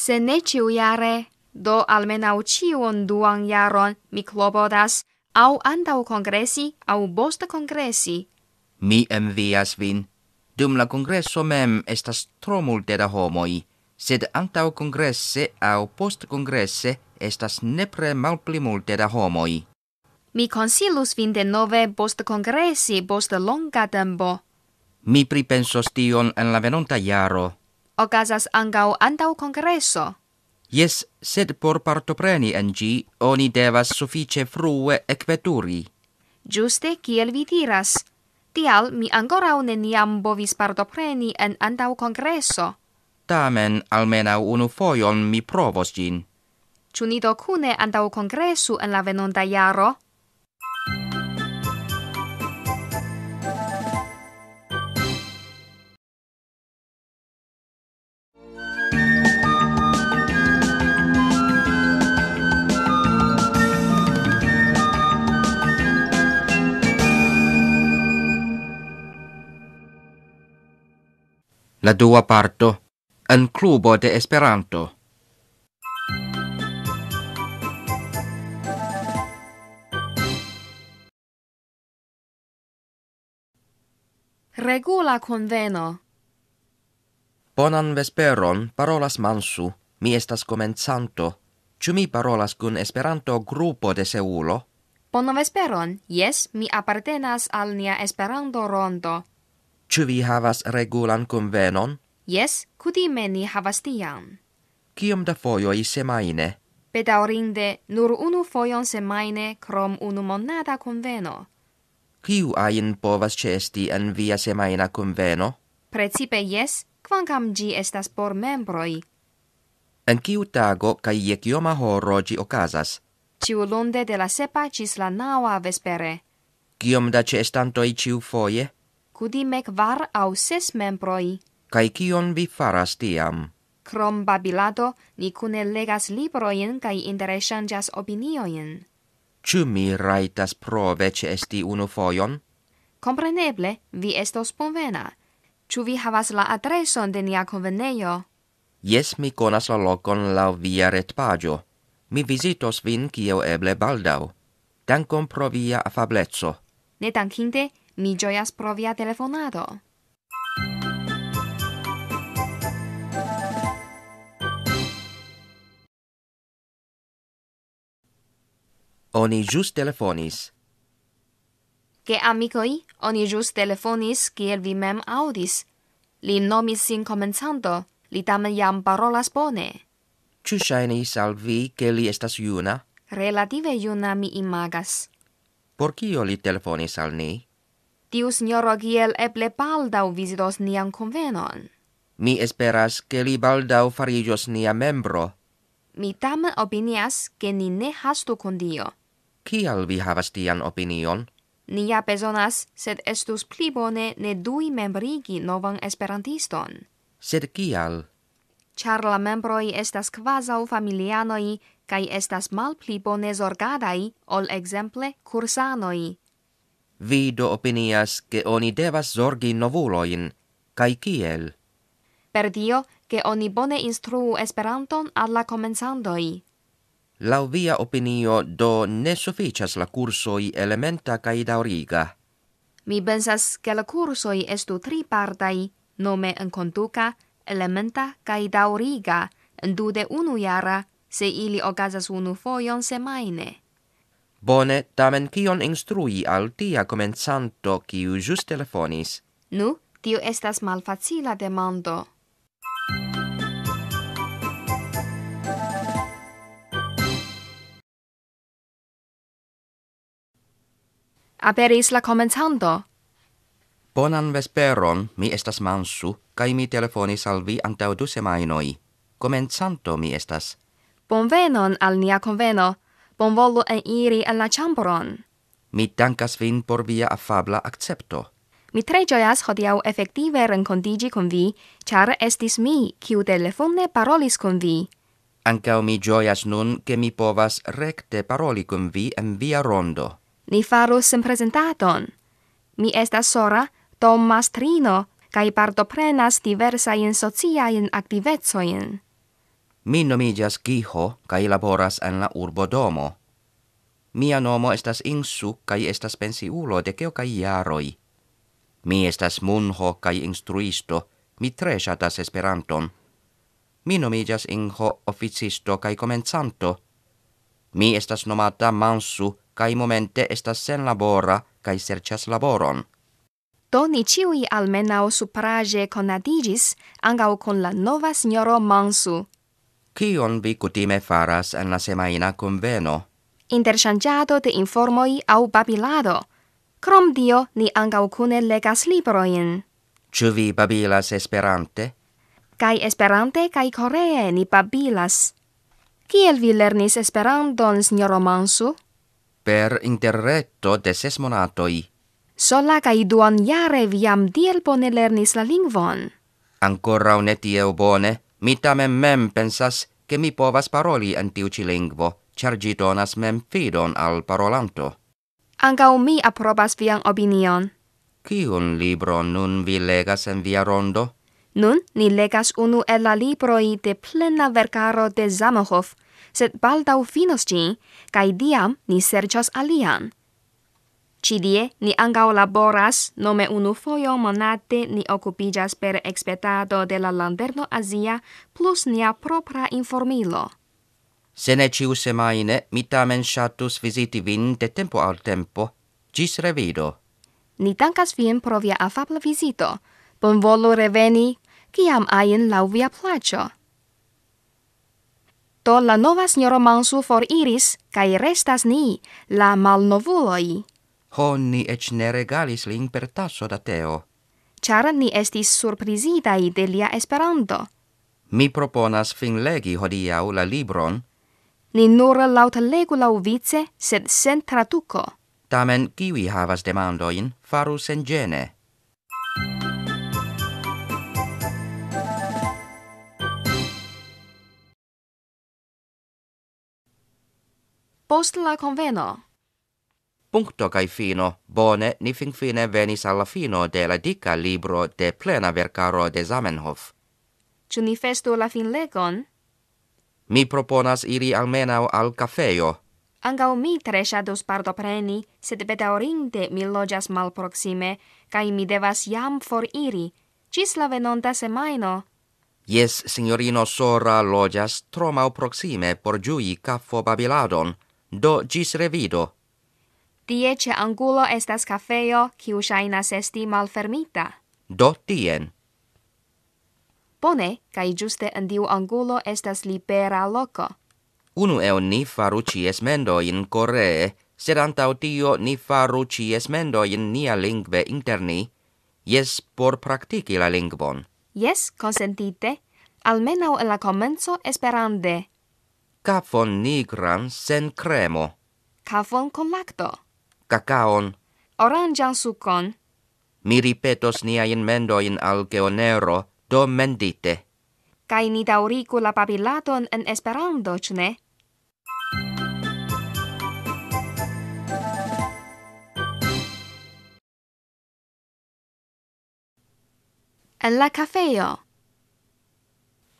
Se ne ciu jare, do almenau ciuon duan jaron, mi clobodas, au antau congressi au bosta congressi mi envias vin dum la congresso mem estas tro multe da homoi sed antau congresse au post congresse estas nepre malpli multe da homoi mi consilus vin de nove post congressi bosta longa tempo mi pripensos tion en la venonta jaro OCASAS angau antau congresso Yes, sed por partopreni en gi, oni devas suffice frue equeturi. Giuste, kiel vi diras. Tial, mi ancora neniam bovis partopreni en antau congresso. Tamen, almena unu foion mi provos gin. Ciunito cune antau congresu en la venonta iaro? La dua parto en clubo de Esperanto. Regula conveno. Bonan vesperon parolas Mansu, mi estas comenzanto. Ču mi parolas kun Esperanto grupo de Seulo? Bonan vesperon, jes, mi apartenas al nia Esperanto rondo. Ĉu vi havas regulan kunvenon? Jes, kutime ni havas tian. Kiom da fojoj semajne? Bedaŭrinde, nur unu fojon semajne krom unu monata kunveno. Kiu ajn povas ĉeesti en via semajna kunveno? Precipe jes, kvankam ĝi estas por membroj. En kiu tago kaj je kioma horo ĝi okazas? Ĉiu lunde de la sepa ĝis la naŭa vespere. Kiom da ĉeestantoj ĉiufoje? foje? kudime kvar au ses membroi. Kai kion vi faras tiam? Krom babilado, ni kune legas libroin kai interesantias opinioin. Ču mi raitas prove ce esti unu foion? Compreneble, vi estos ponvena. Ču vi havas la adreson de nia conveneio? Yes, mi conas la locon la via retpagio. Mi visitos vin kio eble baldau. Dankon pro via afablezzo. Ne dankinte, mi gioias pro via telefonato. Oni jus telefonis. Ke amicoi, oni jus telefonis kiel vi mem audis. Li nomis sin comenzanto, li tamen jam parolas bone. Ču shainis al vi ke li estas juna? Relative juna mi imagas. Por kio li telefonis al ni? tiu signoro giel eble baldau visitos nian convenon. Mi esperas che li baldau farijos nia membro. Mi tam opinias che ni ne hastu con dio. Kial vi havas tian opinion? Ni ja pesonas, sed estus pli bone ne dui membrigi novan esperantiston. Sed kial? Char la membroi estas quasau familianoi, kai estas mal pli bone zorgadai, ol exemple cursanoi, vido opinias che oni devas zorgi novuloin, kai kiel? Per dio, che oni bone instruu esperanton alla comensandoi. Lau via opinio do ne sufficias la cursoi elementa kai dauriga. Mi pensas che la cursoi estu tri partai, nome en conduca, elementa kai dauriga, en dude unu jara, se ili ogazas unu foion semaine. Bone, tamen kion instrui al tia comenzanto kiu just telefonis? Nu, tio estas malfacila demando. Aperis la comenzanto. Bonan vesperon, mi estas Mansu, kai mi telefonis al vi antau du semainoi. Comenzanto mi estas. Bonvenon al nia conveno. Bonvenon al nia conveno bonvolu en iri en la ciamboron. Mi dankas vin por via affabla accepto. Mi tre gioias hodiau effective rencondigi con vi, char estis mi, kiu telefone parolis con vi. Ancao mi gioias nun, che mi povas recte paroli con vi en via rondo. Ni farus sem presentaton. Mi estas sora, Tom Mastrino, cae partoprenas diversa in sociae in activezoin. Min nomijas Giho, kai laboras en la urbo domo. Mia nomo estas Insu, kai estas pensi de keuka iaroi. Mi estas Munho, kai instruisto, mi shatas esperanton. Min nomijas Inho, officisto, kai komenzanto. Mi estas nomata Mansu, kai momente estas sen labora, kai serchas laboron. Do ni ciui almenau supraje conadigis, angau con la nova signoro Mansu. Cion vi cutime faras en la semaina conveno? Interchangiado de informoi au babilado. Crom dio, ni angau cune legas libroin. Ciu vi babilas esperante? Kai esperante, kai Coree, ni babilas. Kiel vi lernis esperanton, signoro romansu? Per interretto de ses monatoi. Sola kai duon jare viam diel bone lernis la lingvon. Ancora un etieu bone? bone? Mi tamen mem pensas, che mi povas paroli en tiu ci lingvo, char gi donas mem fidon al parolanto. Angau mi approbas vian opinion. Cion libro nun vi legas en via rondo? Nun ni legas unu e la libroi de plena vercaro de Zamenhof, sed baldau finos gi, cae diam ni sercios alian. Cidie ni angau laboras, nome unu foio monate ni ocupijas per expetado de la Landerno Asia plus nia propra informilo. Se ne ciu semaine, mi tamen shatus visiti vin de tempo al tempo. Gis revido. Ni tankas vien pro via afabla visito. Bon volu reveni, ciam aien lau via placio. To la nova signora Mansu for iris, cae restas ni, la malnovuloi ho ni ec ne regalis lin per tasso da teo. Char ni estis surprizidai de lia esperanto. Mi proponas fin legi hodiau la libron. Ni nur laut legu lau sed sen traduco. Tamen, kiwi havas demandoin, faru sen gene. Post la conveno puncto cae fino bone ni fin fine venis alla fino de la dica libro de plena vercaro de Zamenhof. Ciu ni festu la fin legon? Mi proponas iri almenau al cafeo. Angau mi tre shadus pardo preni, sed beta orinde mi logias mal proxime, cae mi devas iam for iri. Cis la venonta semaino? Yes, signorino sora logias tromau proxime por giui caffo babiladon, do gis revido. Tie ce angulo estas cafeo, ciu shainas esti malfermita. Do tien. Bone, ca juste giuste in diu angulo estas libera loco. Unu eo ni faru cies in Coree, sed antau tio ni faru cies in nia lingve interni, jes por praktiki la lingvon. Jes, consentite, almenau in la comenzo esperande. Cafon nigran sen cremo. Cafon con lacto cacaon. Orangian sucon. Mi ripetos mendo mendoin al geonero, do mendite. Cai ni daurigu la babilladon en esperando, cne? En la cafeo.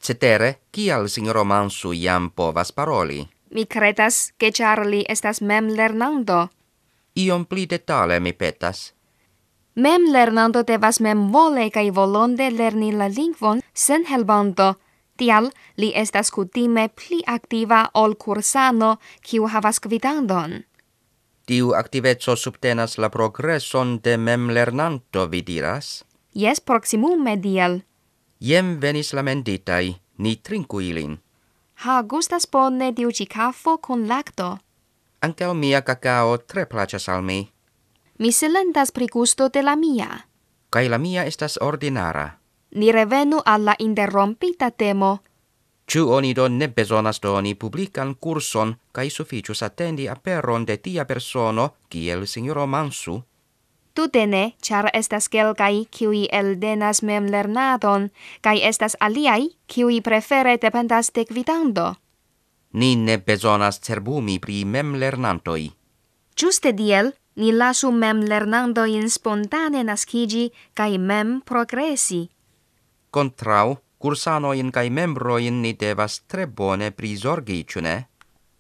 Cetere, kial signoro Mansu jam povas paroli? Mi cretas, che Charlie estas mem lernando iom pli detale mi petas. Mem lernanto devas mem vole kai volonde lerni la lingvon sen helbando. Tial li estas kutime pli aktiva ol kursano kiu havas kvitandon. Tiu aktiveco subtenas la progreson de mem lernanto vi diras? Yes, proximum me dial. Iem venis la menditai, ni trinku ilin. Ha, gustas bonne diuci caffo con lacto. Ancao mia cacao tre placas al mi. Mi silentas pri gusto de la mia. Cai la mia estas ordinara. Ni revenu alla interrompita temo. Ciu oni don ne besonas doni publican curson, cai suficius attendi a de tia persono, ciel signoro Mansu. Tute ne, char estas celcai, ciui el denas mem lernadon, cai estas aliai, i prefere dependas de quitando ni ne bezonas cerbumi pri mem lernantoi. Giuste diel, ni lasu mem lernando in spontane nascigi kai mem progressi. Contrau, cursano in kai in ni devas tre bone prisorgi, cune?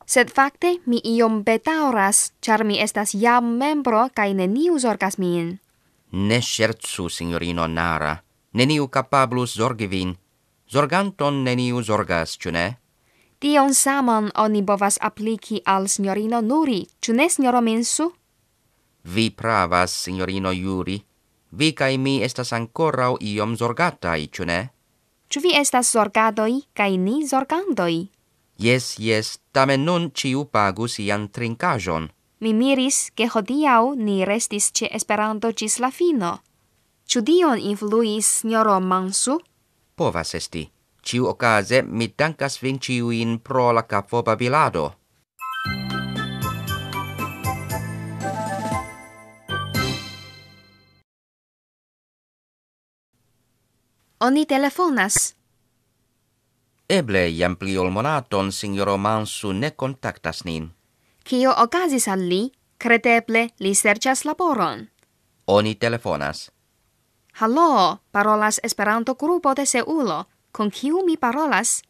Sed facte, mi iom betauras, char mi estas jam membro kai ne niu zorgas min. Ne scherzu, signorino Nara. Neniu capablus zorgi vin. Zorganton neniu sorgas, cune? ne? Tion saman oni bovas apliki al signorino Nuri, ču ne signoro mensu? Vi pravas, signorino Juri. Vi kai mi estas ancorau iom zorgatai, ču ne? Ču vi estas zorgadoi, kai ni zorgandoi? Yes, yes, tamen nun ciu pagus ian trincajon. Mi miris, ke hodiau ni restis ce esperanto cis la fino. Ču dion influis signoro mansu? Povas esti ciu ocase mi dankas vinciu in pro la capo babilado. Oni telefonas. Eble iam pli ol monaton, signoro Mansu, ne contactas nin. Cio ocasis al li, credeble li sercias laboron. Oni telefonas. Hallo, parolas Esperanto Grupo de Seulo, con kiu mi parolas?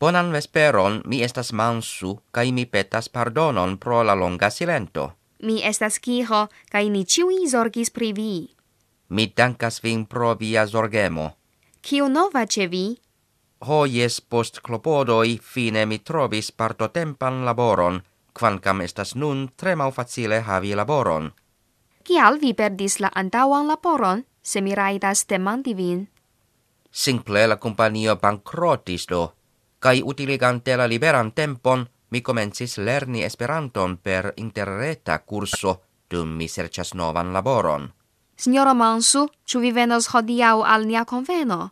Bonan vesperon, mi estas mansu, kai mi petas pardonon pro la longa silento. Mi estas kiho, kai ni ciui zorgis pri vi. Mi dankas vin pro via zorgemo. Kiu nova ce vi? Ho, jes, post klopodoi, fine mi trovis partotempan laboron, quancam estas nun tremau facile havi laboron. Kial vi perdis la antauan laboron, se mi raidas demandi vin? Simple la compagnia bancrotis do, cae utiligante la liberan tempon, mi comencis lerni esperanton per interreta curso dum mi serchas novan laboron. Signora Mansu, ciu vi venos hodiau al nia conveno?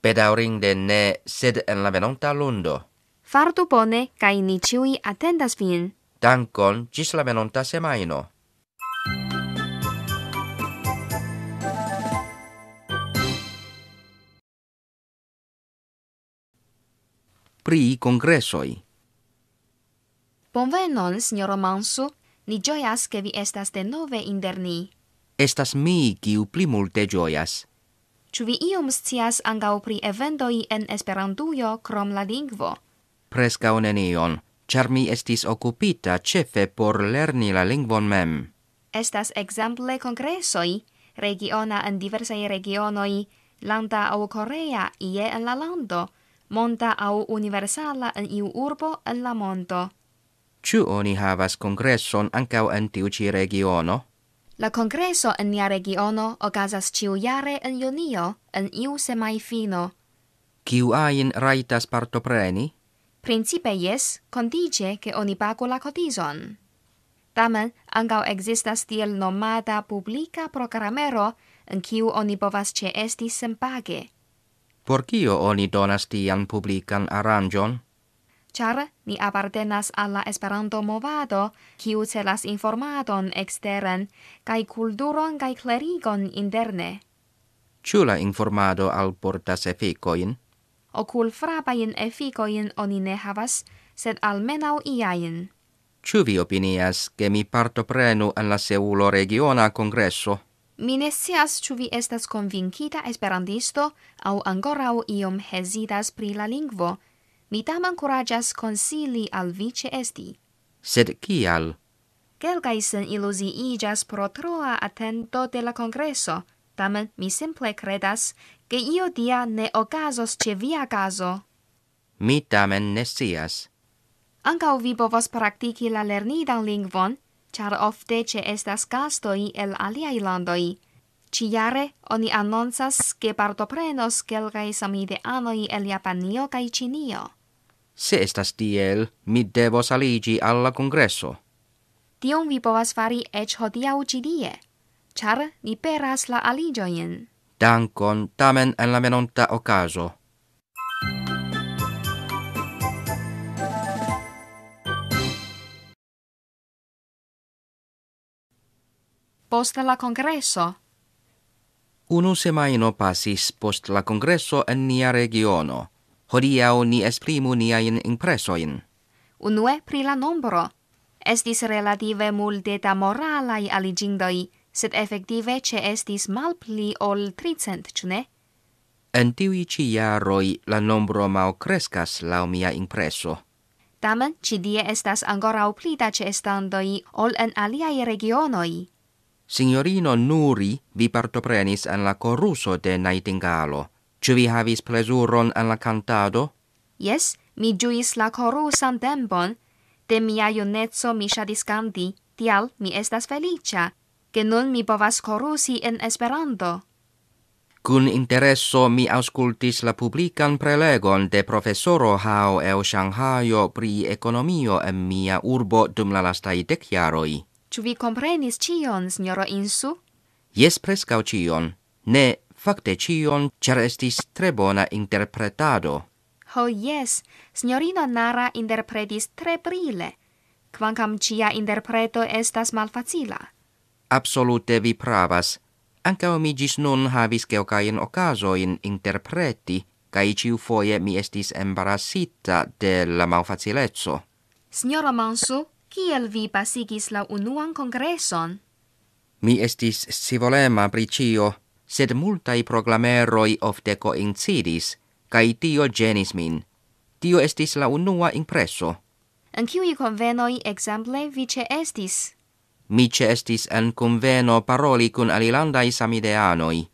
Pedaurinde ne, sed en la venonta lundo. Fartu bone, cae ni ciui attendas fin. Dankon, cis la venonta semaino. pri congressoi. Bonvenon, signor Manso. Ni gioias che vi estas de nove inder ni. Estas mi quiu pli multe gioias. Ču vi ium scias angau pri eventoi en esperantujo krom la lingvo? Prescau nenion, char mi estis OCUPITA cefe por lerni la lingvon mem. Estas exemple congresoi, regiona en diversai regionoi, landa au Korea ie en la lando, monta au universala en iu urbo en la monto. Ciu oni havas congresson ancau en tiu ci regiono? La congresso en nia regiono ocasas ciu jare en junio en iu semai fino. Ciu aien raitas partopreni? Principe yes, condice che oni pagu la cotizon. Tamen, angau existas tiel nomada publica programero en ciu oni povas ce estis sem page. Por kio oni donas tian publican aranjon? Char ni appartenas alla Esperanto movado, kiu celas informadon exteren, kaj kulturon kaj klerigon interne. Ciu la informado alportas efikoin? Okul frapain efikoin oni ne havas, sed almenau iaien. Ciu vi opinias, ke mi partoprenu en la Seulo regiona congresso? mine sias ĉu vi estas konvinkita esperantisto aŭ ankoraŭ iom hezitas pri la lingvo. Mi tamen kuraĝas konsili al vi esti. Sed kial? Kelkaj sen iluziiĝas pro troa atento de la kongreso. Tamen mi simple kredas, ke io dia ne okazos ĉe via kazo. Mi tamen ne scias. Ankaŭ vi povas praktiki la lernidan lingvon, char ofte ce estas gastoi el aliai landoi. Ciare, oni annonsas che partoprenos quelcae samide anoi el Japanio cae Cinio. Se estas tiel, mi devos aligi al congresso. Tion vi povas fari ec hodia ucidie, char ni peras la aligioin. Dankon, tamen en la menonta ocaso. post la congresso? Unu semaino passis post la congresso en nia regiono. Hodiau ni esprimu niaen impresoin. Unue pri la nombro. Estis relative multe da moralai aligindoi, sed effective ce estis mal pli ol tricent, cune? En tivi ci jaroi la nombro mau crescas lau mia impreso. Tamen, ci die estas angorau plida ce estandoi ol en aliai regionoi. Signorino Nuri vi parto prenis en la coruso de Nightingale. Ci vi havis plezuron en la cantado? Yes, mi juis la coruso en tempon. De mia junezzo mi sa discanti, tial mi estas felicia, che nun mi povas corusi en esperanto. Cun interesso, mi auscultis la publican prelegon de professoro Hao eo Shanghaio pri economio en mia urbo dum la lastai deciaroi. Ĉu vi komprenis ĉion, sinjoro Insu? Jes, preskaŭ ĉion. Ne, fakte ĉion ĉar estis tre bona interpretado. Ho, jes, sinjorino Nara interpretis tre brile. Kvankam ĉia interpreto estas malfacila. Absolute vi pravas. Anka mi gis non havis ke okajen interpreti kai ci foje mi estis embarasita de la malfacilezzo. Signora Mansu, Kiel vi pasigis la unuan kongreson? Mi estis sivolema pricio, sed multai proglameroi ofte coincidis, kai tio genis min. Tio estis la unua impreso. En kiui convenoi exemple ce estis? Mi ce estis en conveno paroli cun alilandai samideanoi.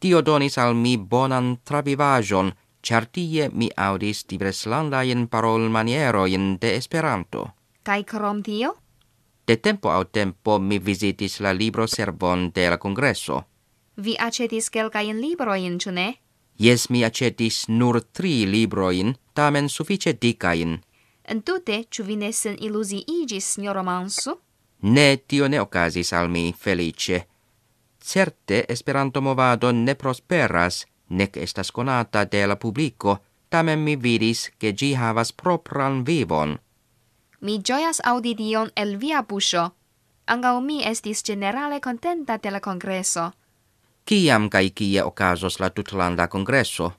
Tio donis al mi bonan travivajon, certie mi audis diverslandaien parol manieroien de esperanto. Kai krom tio? De tempo au tempo mi visitis la libro serbon de la congresso. Vi acetis kelka in libro in june? Yes, mi acetis nur tri libro in, tamen suffice dica in. Entute, ci vi in illusi igis, signor Romansu? Ne, tio ne ocasis al mi, felice. Certe, esperanto movado ne prosperas, nec estas conata de la publico, tamen mi vidis che gi havas propran vivon. Mi gioias audidion el via busho. Angau mi estis generale contenta de la congreso. Ciam cae ciae ocasos la tutlanda congreso?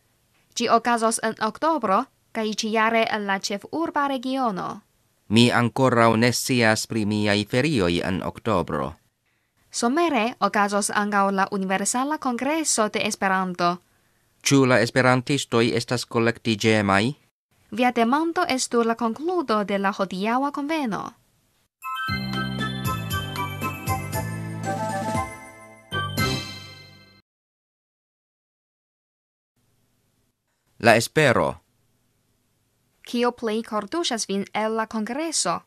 Ci ocasos en octobro, cae ciare in la cef urba regiono. Mi ancora necias primiai ferioi en octobro. Somere ocasos angau la universala congreso de Esperanto. Ciula esperantistoi estas collecti gemai? Via demando estur la concludo de la hodiaua conveno. La espero. Cio plei cordusas vin el la congreso?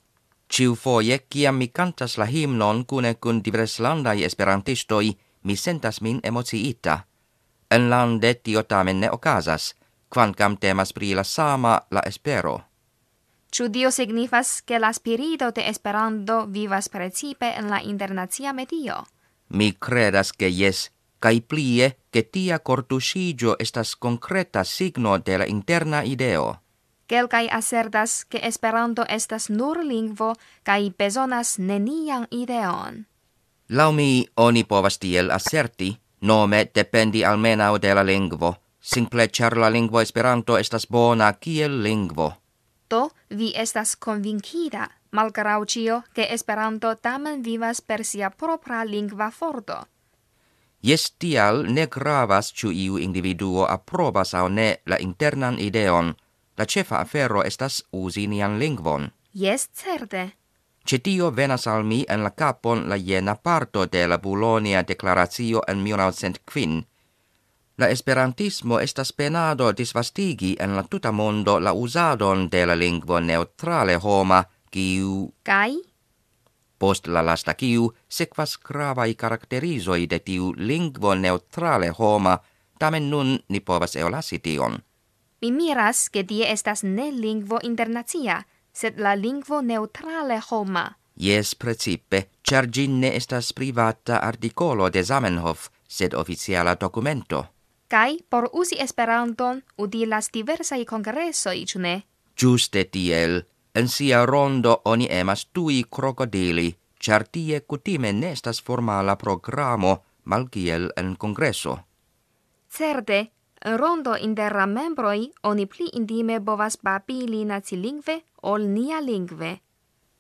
Ciu foie, ciam mi cantas la himnon cune cun diversi landai esperantistoi, mi sentas min emociita. En lande, tio tamen ne ocasas quancam temas pri la sama la espero. Ciu dio signifas che la spirito te esperando vivas precipe en la internazia medio? Mi credas che yes, cae plie che tia cortusigio estas concreta signo de la interna ideo. Kelkai asertas che esperanto estas nur lingvo cae besonas nenian ideon. Lau mi oni povas tiel aserti, nome dependi almenau de la lingvo, Simple char la lingua esperanto estas bona kiel lingvo. Do vi estas convincida, malgraŭ tio ke esperanto tamen vivas per sia propra lingva forto. Jes tial ne gravas ciu iu individuo aprobas aŭ ne la internan ideon. La ĉefa afero estas uzi nian lingvon. Jes certe. Cetio venas al mi en la kapon la jena parto de la Bulonia deklaracio en 1905. La esperantismo estas penado disvastigi en la tuta mondo la uzadon de la lingvo neutrale homa, kiu... Kai? Post la lasta kiu, sekvas gravai karakterizoi de tiu lingvo neutrale homa, tamen nun ni povas eolasi tion. Mi miras, ke die estas ne lingvo internacia, sed la lingvo neutrale homa. Yes, precipe, cergin ne estas privata artikolo de Zamenhof, sed oficiala dokumento. Kai por usi esperanton u di congressoi, diversa i kongreso i Juste tiel, en sia rondo oni emas tui krokodili, char tie cutime nestas formala programo mal kiel en kongreso. Certe, en rondo interra membroi oni pli indime bovas papi nazilingve nazi lingve ol nia lingve.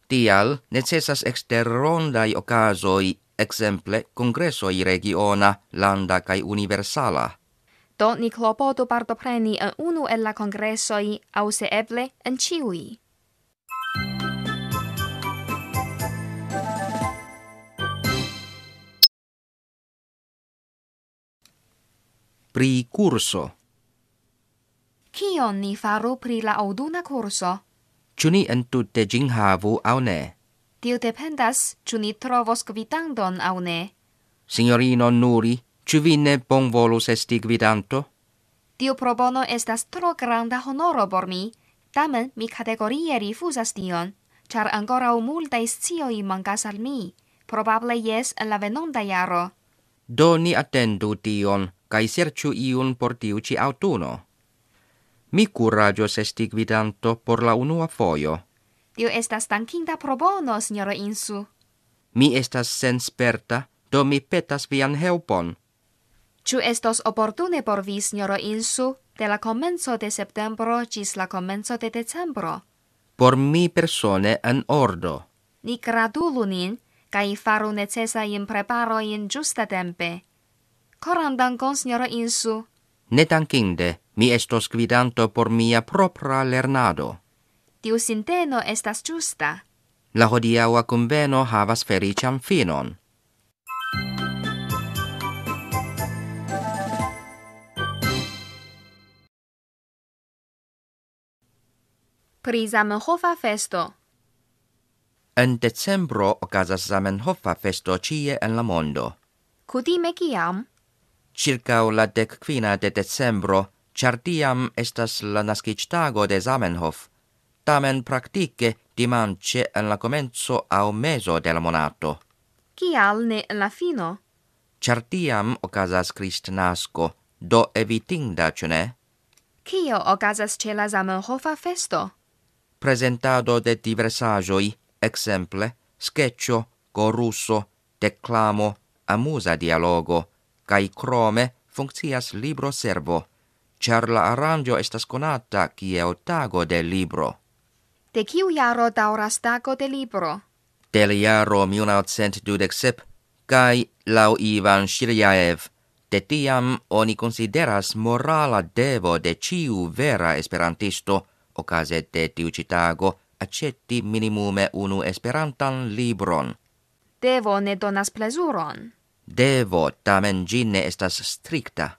Tial, necessas exter rondai okazoi, exemple, congressoi regiona, landa kai universala. Do ni klopodu partopreni en unu el la congressoi, au se eble en ĉiuj. pri curso. Cion ni faru pri la auduna curso? Ču ni entute gin havu au ne? Tio dependas, ču ni trovos quitandon au ne. Signorino Nuri, Ču vi ne bon volus esti gvidanto? DIO pro bono estas tro granda honoro por mi, tamen mi categorie rifusas tion, char ancora o multa scioi mancas al mi, probable jes en la venonda jaro. Do ni attendu tion, kai serciu iun por tiu ci autuno. Mi curagios esti gvidanto por la unua foio. Tio estas tankinta pro bono, Insu. Mi estas sensperta, do mi petas vian helpon, Ciu estos opportune por vi, signoro insu, de la comenzo de septembro cis la comenzo de decembro. Por mi persone an ordo. Ni GRADULU NIN i faru necesa in preparo in giusta tempe. Coram dancon, signoro insu. Ne tancinde, mi estos GUIDANTO por mia propra lernado. Tiu sinteno estas giusta. La hodiaua CUMVENO havas felician finon. pri Zamenhofa festo. En decembro okazas Zamenhofa festo cie en la mondo. Cudime kiam? Circa la decquina de decembro, char estas la nascic tago de Zamenhof, tamen praktike dimanche en la comenzo au meso la monato. Cial ne en la fino? Char diam ocasas Christ nasco, do evitinda, cune? Cio ocasas ce la Zamenhofa festo? presentado de diversajoi, exemple, sketcho, coruso, declamo, amusa dialogo, cae crome funccias libro servo, char la arrangio estas conata cie o tago de libro. De ciu iaro dauras tago de libro? Del jaro 1927, cae lau Ivan Shiryaev, de tiam oni consideras morala devo de ciu vera esperantisto, occasete tiucitago accetti minimume unu esperantan libron. Devo ne donas plesuron. Devo, tamen ginne estas stricta.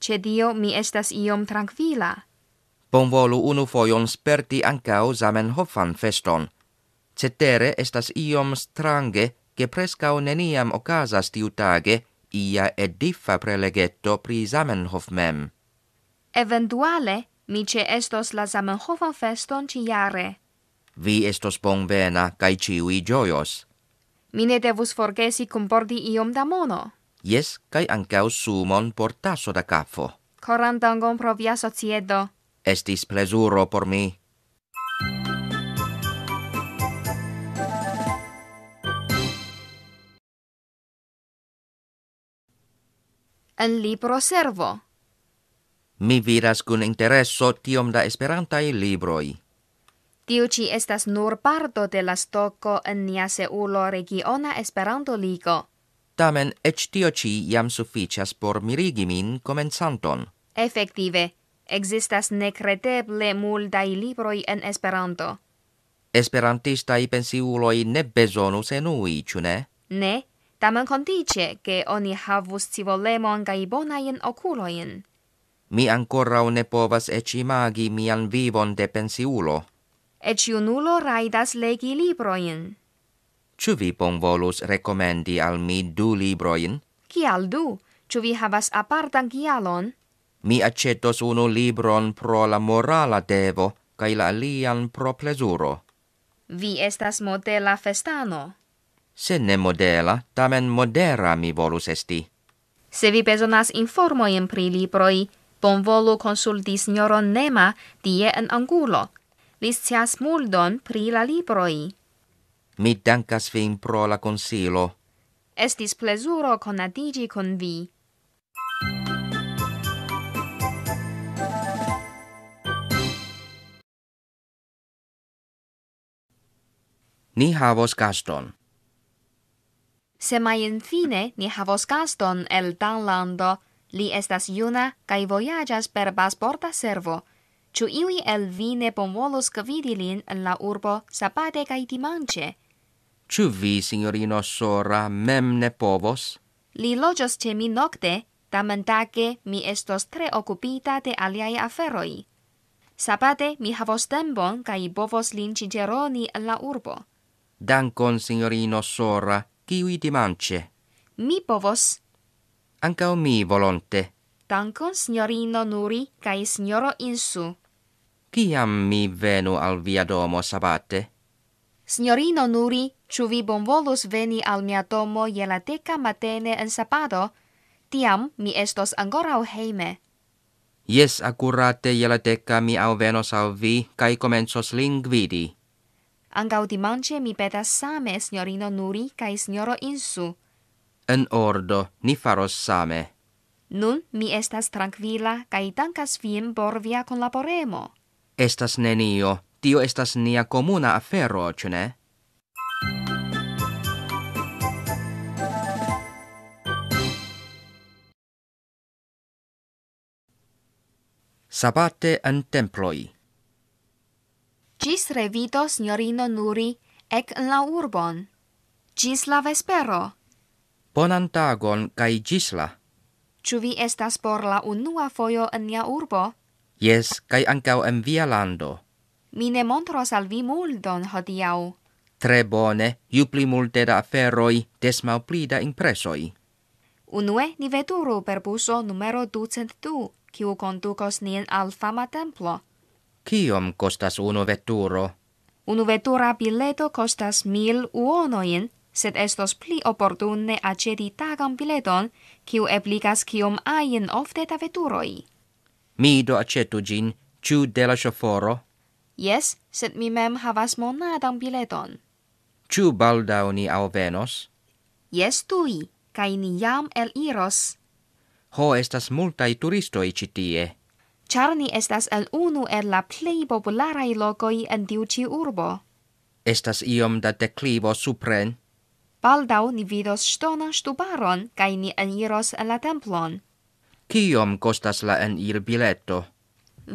Ce dio mi estas iom tranquila. Bon volu unu foion sperti ancao zamen feston. Cetere estas iom strange, che prescao neniam ocasas tiutage, ia ediffa prelegetto pri zamen mem. Eventuale, mi ce estos la Zamenhofa feston ciare. Vi estos bonvena, cae ciui gioios. Mi ne devus forgesi comporti iom da mono. Yes, cae ancau sumon por taso da cafo. Coran dongon pro via sociedo. Estis plesuro por mi. En libro servo. Mi vidas kun intereso tiom da esperantai libroi. Tiu ci estas nur parto de la stocco en nia Seulo regiona Esperanto Ligo. Tamen, ec tio ci jam sufficias por mirigi min comenzanton. Efective, existas necredeble multai libroi en Esperanto. Esperantistai pensiuloi ne besonus enui, cune? Ne, tamen contice che oni havus civolemon gai bonaien oculoin mi ancora ne povas e ci magi mian vivon de pensiulo. E ci unulo raidas legi libroin. Ciu vi pon volus recomendi al mi du libroin? Cial du? Ciu vi havas apartan gialon? Mi accetos unu libron pro la morala devo, cae la alian pro plesuro. Vi estas modela festano. Se ne modela, tamen modera mi volus esti. Se vi pezonas informoim pri libroi, bon volo consultis nema die en angulo. Lis muldon pri la libroi. Mi dankas vin pro la consilo. Estis plesuro con con vi. Ni havos gaston. Se mai infine ni havos gaston el Danlando, Li estas juna kaj vojaĝas per pasporta servo. Ĉu iuj el vi ne bonvolos kvidi lin en la urbo Sapate kaj Timanche? Ĉu vi, sinjorino Sora, mem ne povos? Li loĝas ĉe mi nokte, tamen tage mi estos tre okupita de aliaj aferoj. Sapate mi havos tempon kaj povos lin ĉiĉeroni en la urbo. Dankon, sinjorino Sora, kiuj Timanche? Mi povos ankao mi volonte. Dankon, signorino Nuri, kai signoro Insu. Kiam mi venu al via domo sabate? Signorino Nuri, chu vi bon volus veni al mia domo jela teka matene en sabato, tiam mi estos ancora u heime. Yes, akurate jela teka mi au venos al vi, kai comensos lingvidi. Angau dimanche mi petas same, signorino Nuri, kai signoro Insu. En ordo, ni faros same. Nun, mi estas tranquila, kai dankas vien por via laboremo. Estas nenio. Tio estas nia comuna afero, cene? Sabate en temploi. Cis revito, signorino Nuri, ec in la urban. Cis la vespero bonan tagon kai gisla. Ču vi estas por la unua fojo en nia urbo? Yes, kai ankao en via lando. Mi ne montros al vi muldon hodiau. Tre bone, ju pli multe da aferoi, des mau pli da impresoi. Unue, ni veturu per buso numero 202, tu, kiu kondukos nien al fama templo. Kiom kostas unu veturo? Unu vetura bileto kostas mil uonoin, sed estos pli opportune acedi tagam bileton, kiu ebligas kiom aien ofte da veturoi. Mi do acetu gin, ciu de la shoforo? Yes, sed mi mem havas monadam bileton. Ciu balda ni au venos? Yes, tui, CAI ni jam el iros. Ho estas multai turistoi citie. Char ni estas el unu el la plei popularai locoi en diuci urbo. Estas iom da declivo supren? Baldau ni vidos stona stubaron, kai ni eniros en la templon. Kiom costas la enir biletto?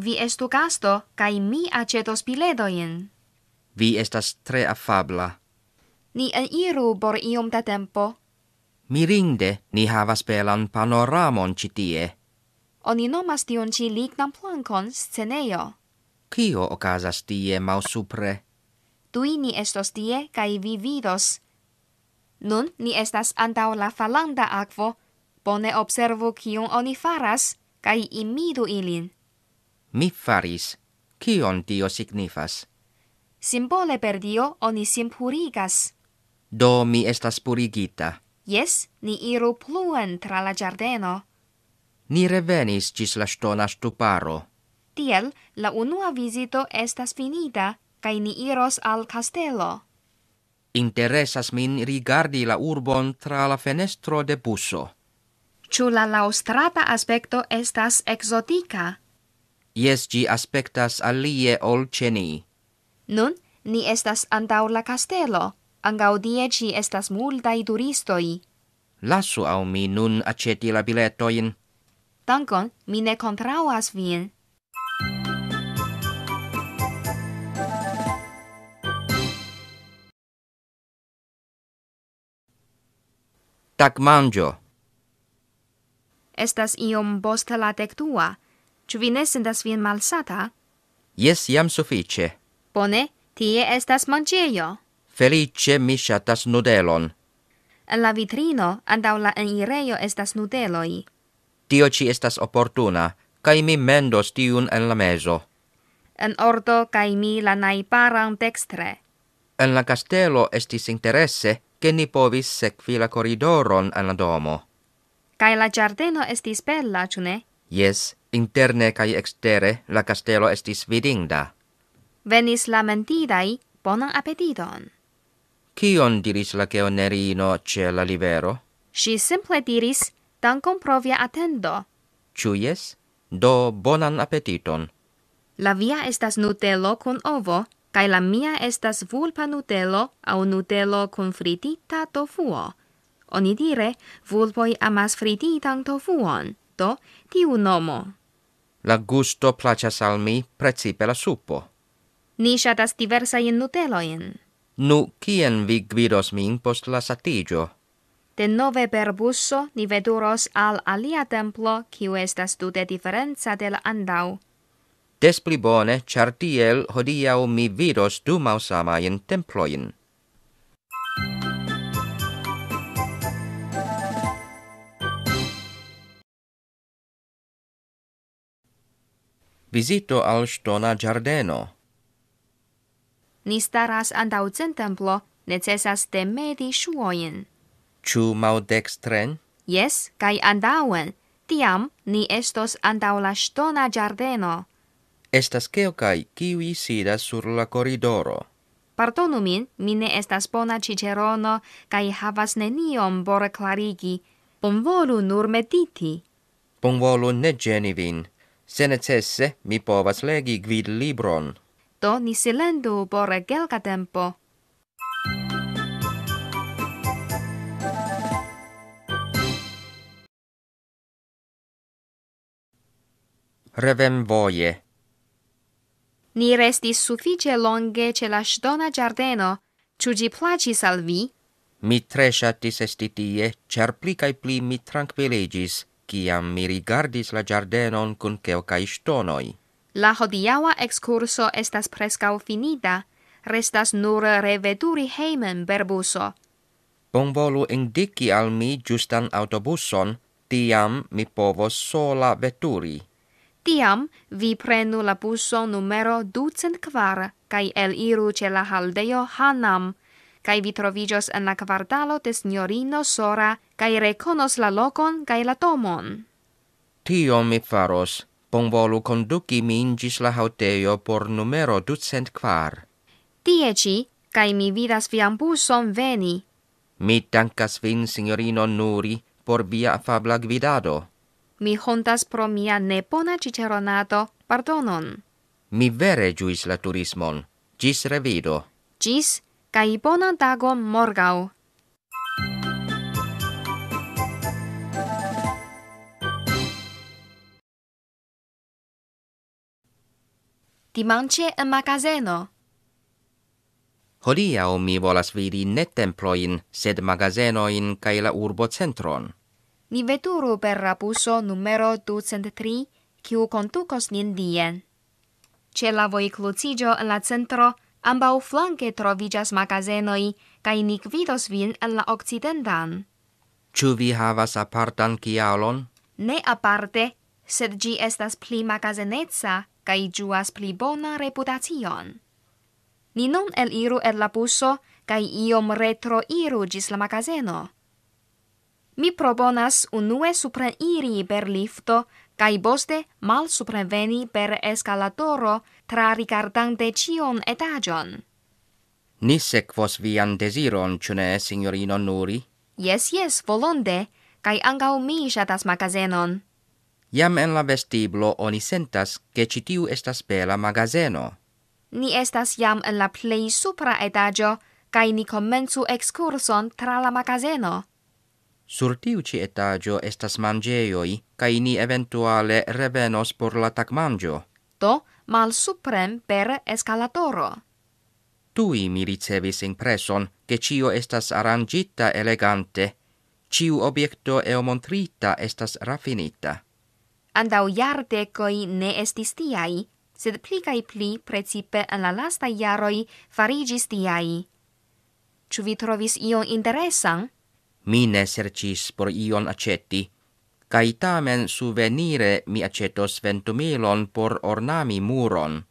Vi estu gasto, kai mi acetos biletoin. Vi estas tre affabla. Ni eniru bor iom da tempo. Mi ni havas pelan panoramon citie. Oni nomas tion ci lignan plankon sceneo. Kio ocasas tie mausupre? Tui ni estos tie, kai vi vidos, Nun ni estas anta la falanda akvo, bone observu kion oni faras kaj imidu ilin. Mi faris, kion tio signifas? Simbole per dio oni sim purigas. Do mi estas purigita. Yes, ni iru pluen tra la giardeno. Ni revenis cis la stona stuparo. Tiel, la unua visito estas finita, cae ni iros al castello. Interesas min rigardi la urbon tra la fenestro de busso. Ciu la laustrata aspecto estas exotica? Yes, gi aspectas alie ol ceni. Nun, ni estas antau la castelo. Angau die gi estas multai turistoi. Lasu au mi nun aceti la biletoin. Dankon, mi ne contrauas vin. Tac mangio. Estas iom post la tectua. Ču vi ne sentas vien malsata? Yes, iam suficie. Bone, tie estas mangieio. Felice mi shatas nudelon. En la vitrino, andau la enireio estas nudeloi. Tio ci estas opportuna, cae mi mendos tiun en la meso. En ordo cae mi la naiparan dextre. En la castelo estis interesse, che ni povis sec fila corridoron an la domo. Cai la giardeno estis bella, cune? Yes, interne cae exterre la castello estis vidinda. Venis la bonan appetiton. Cion diris la geonerino ce la libero? Si simple diris, dancum provia attendo. Cuyes, do bonan appetiton. La via estas nutelo con ovo, cae la mia estas vulpa nutello, au nutelo con fritita tofuo. Oni dire, vulpoi amas frititan tofuon, do, tiu nomo. La gusto placas al mi, precipe la suppo. Ni shatas diversa in nuteloin. Nu, kien vi gvidos min post la satigio? De nove per busso, ni veduros al alia templo, kiu estas dute differenza del andau des pli bone, char tiel hodiau mi vidos du mausamain temploin. Visito al stona giardeno. Ni staras andau cen templo, necesas de medi shuoin. Chu mau Yes, kai andauen. Tiam ni estos andau la stona giardeno. Estas keo kai kiwi sida sur la corridoro. Pardonu min, mi ne estas bona cicerono, kai havas neniom por clarigi. volu nur mediti. volu ne geni vin. Se necesse, mi povas legi gvid libron. Do ni silendu por gelga tempo. Revem voie. Ni restis suffice longe ce la shtona jardeno. Cu ci placis al vi? Mi tres esti tie, cer pli cae pli mi tranquilegis, ciam mi rigardis la jardenon cun ceocai shtonoi. La hodiawa excurso estas prescau finita. Restas nur reveduri heimen, Berbuso. Pon volu indici al mi justan autobuson, tiam mi povos sola veturi. Tiam vi prenu la buso numero 204 kai el iru ce la haldeo Hanam, kai vi trovigios en la quartalo de signorino Sora, kai reconos la locon kai la tomon. Tio mi faros, volu conduci min gis la haldeo por numero 204. Dieci, kai mi vidas viam buson veni. Mi dankas vin, signorino Nuri, por via fabla gvidado mi hontas pro mia nepona ciceronato, pardonon. Mi vere juis la turismon. Gis revido. Gis, cae bonan tagon morgau. Dimanche a magazeno. Holia o mi volas vidi ne temploin, sed magazenoin cae la urbo centron. Ni veturu per rapuso numero 203, kiu contucos nin dien. Ce la voi clucigio en la centro, ambau flanque trovijas magazenoi, cae nic vidos vin en la occidentan. Ciu vi havas apartan cialon? Ne aparte, sed gi estas pli magazenetsa, cae juas pli bona reputacion. Ni non el iru et la buso, cae iom retro iru gis la magazeno mi proponas unue supren iri per lifto, cae boste mal veni per escalatoro tra ricardante cion etagion. Ni sequos vian desiron, cune, signorino Nuri? Yes, yes, volonde, cae angau mi shatas magazenon. Iam en la vestiblo oni sentas che citiu estas bela magazeno. Ni estas iam en la plei supra etagio, cae ni commensu excurson tra la magazeno. Sur tiu ci etagio estas mangeioi, cae ni eventuale revenos por la tac mangio. To, mal suprem per escalatoro. Tui mi ricevis impreson, che cio estas arrangita elegante, ciu obiecto eomontrita estas raffinita. Andau iardecoi ne estis tiai, sed pli pli precipe en la lasta iaroi farigis tiai. Ciu vi trovis ion interesan? mi ne sercis por ion aceti, cae tamen suvenire mi acetos ventumilon por ornami muron.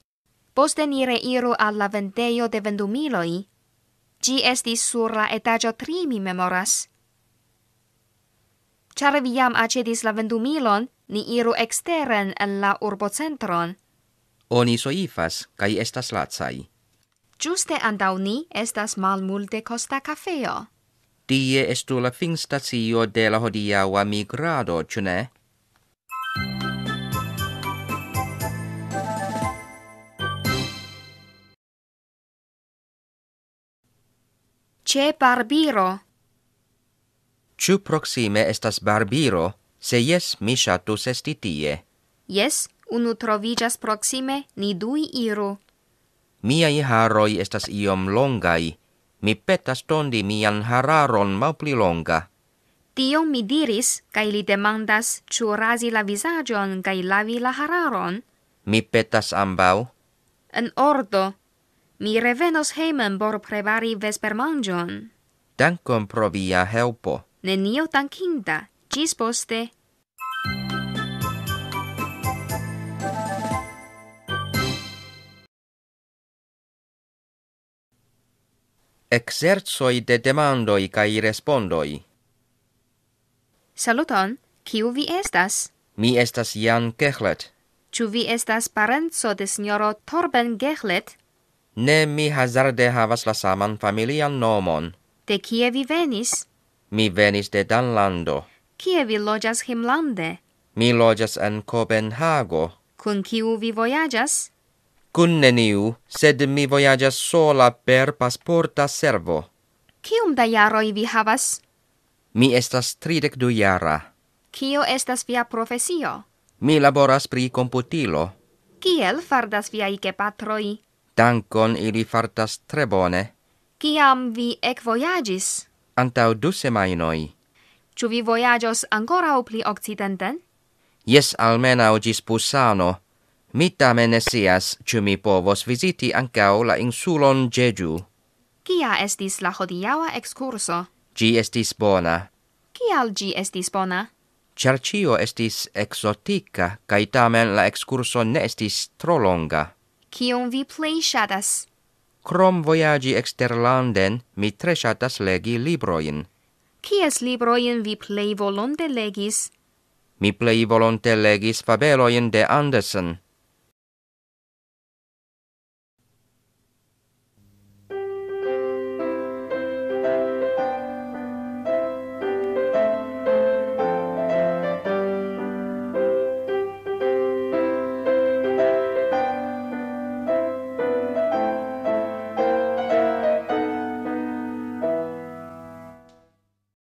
Poste nire iru alla venteio de ventumiloi, gi estis sur la etagio tri mi memoras. Char viam acetis la ventumilon, ni iru exteren en la urbocentron. Oni soifas, cae estas latsai. Giuste andau ni estas malmulte costa cafeo. Die estu la fin de la hodiaua migrado, cune? Ce barbiro? Ciu proxime estas barbiro, se jes mi shatus esti tie. Jes, unu trovijas proxime, ni dui iru. Miai haroi estas iom longai, mi petas tondi mian hararon mau pli longa. Tion mi diris, kai li demandas, ču razi la visagion, kai lavi la hararon? Mi petas ambau. En ordo. Mi revenos heimen por prevari vesper manjon. Dankon pro via helpo. Nenio tankinta. Gis poste. Exerzoi de demandoi cae respondoi. Saluton, kiu vi estas? Mi estas Jan Gehlet. Ču vi estas parenzo de signoro Torben Gehlet? Ne, mi hazarde havas la saman familian nomon. De kie vi venis? Mi venis de Danlando. Kie vi loĝas himlande? Mi loĝas en Kopenhago. Kun kiu vi vojaĝas? Cun neniu, sed mi voyagas sola per pasporta servo. Cium da jaroi vi havas? Mi estas tridec du jara. Cio estas via profesio? Mi laboras pri computilo. Ciel fardas via ike patroi? Dankon ili fardas tre bone. Ciam vi ec voyagis? Antau du semainoi. Ciu vi voyagos ancora o pli occidenten? Yes, almena o gis pusano. Mi tamen sias, ciu mi povos visiti ancao la insulon Jeju. Cia estis la hodiaua excurso? Gi estis bona. Cial gi estis bona? Ciar cio estis exotica, cae tamen la excurso ne estis tro longa. Cium vi plei shadas? Crom voyagi exterlanden, mi tre shadas legi libroin. Cies libroin vi plei volonte legis? Mi plei volonte legis fabeloin de Andersen.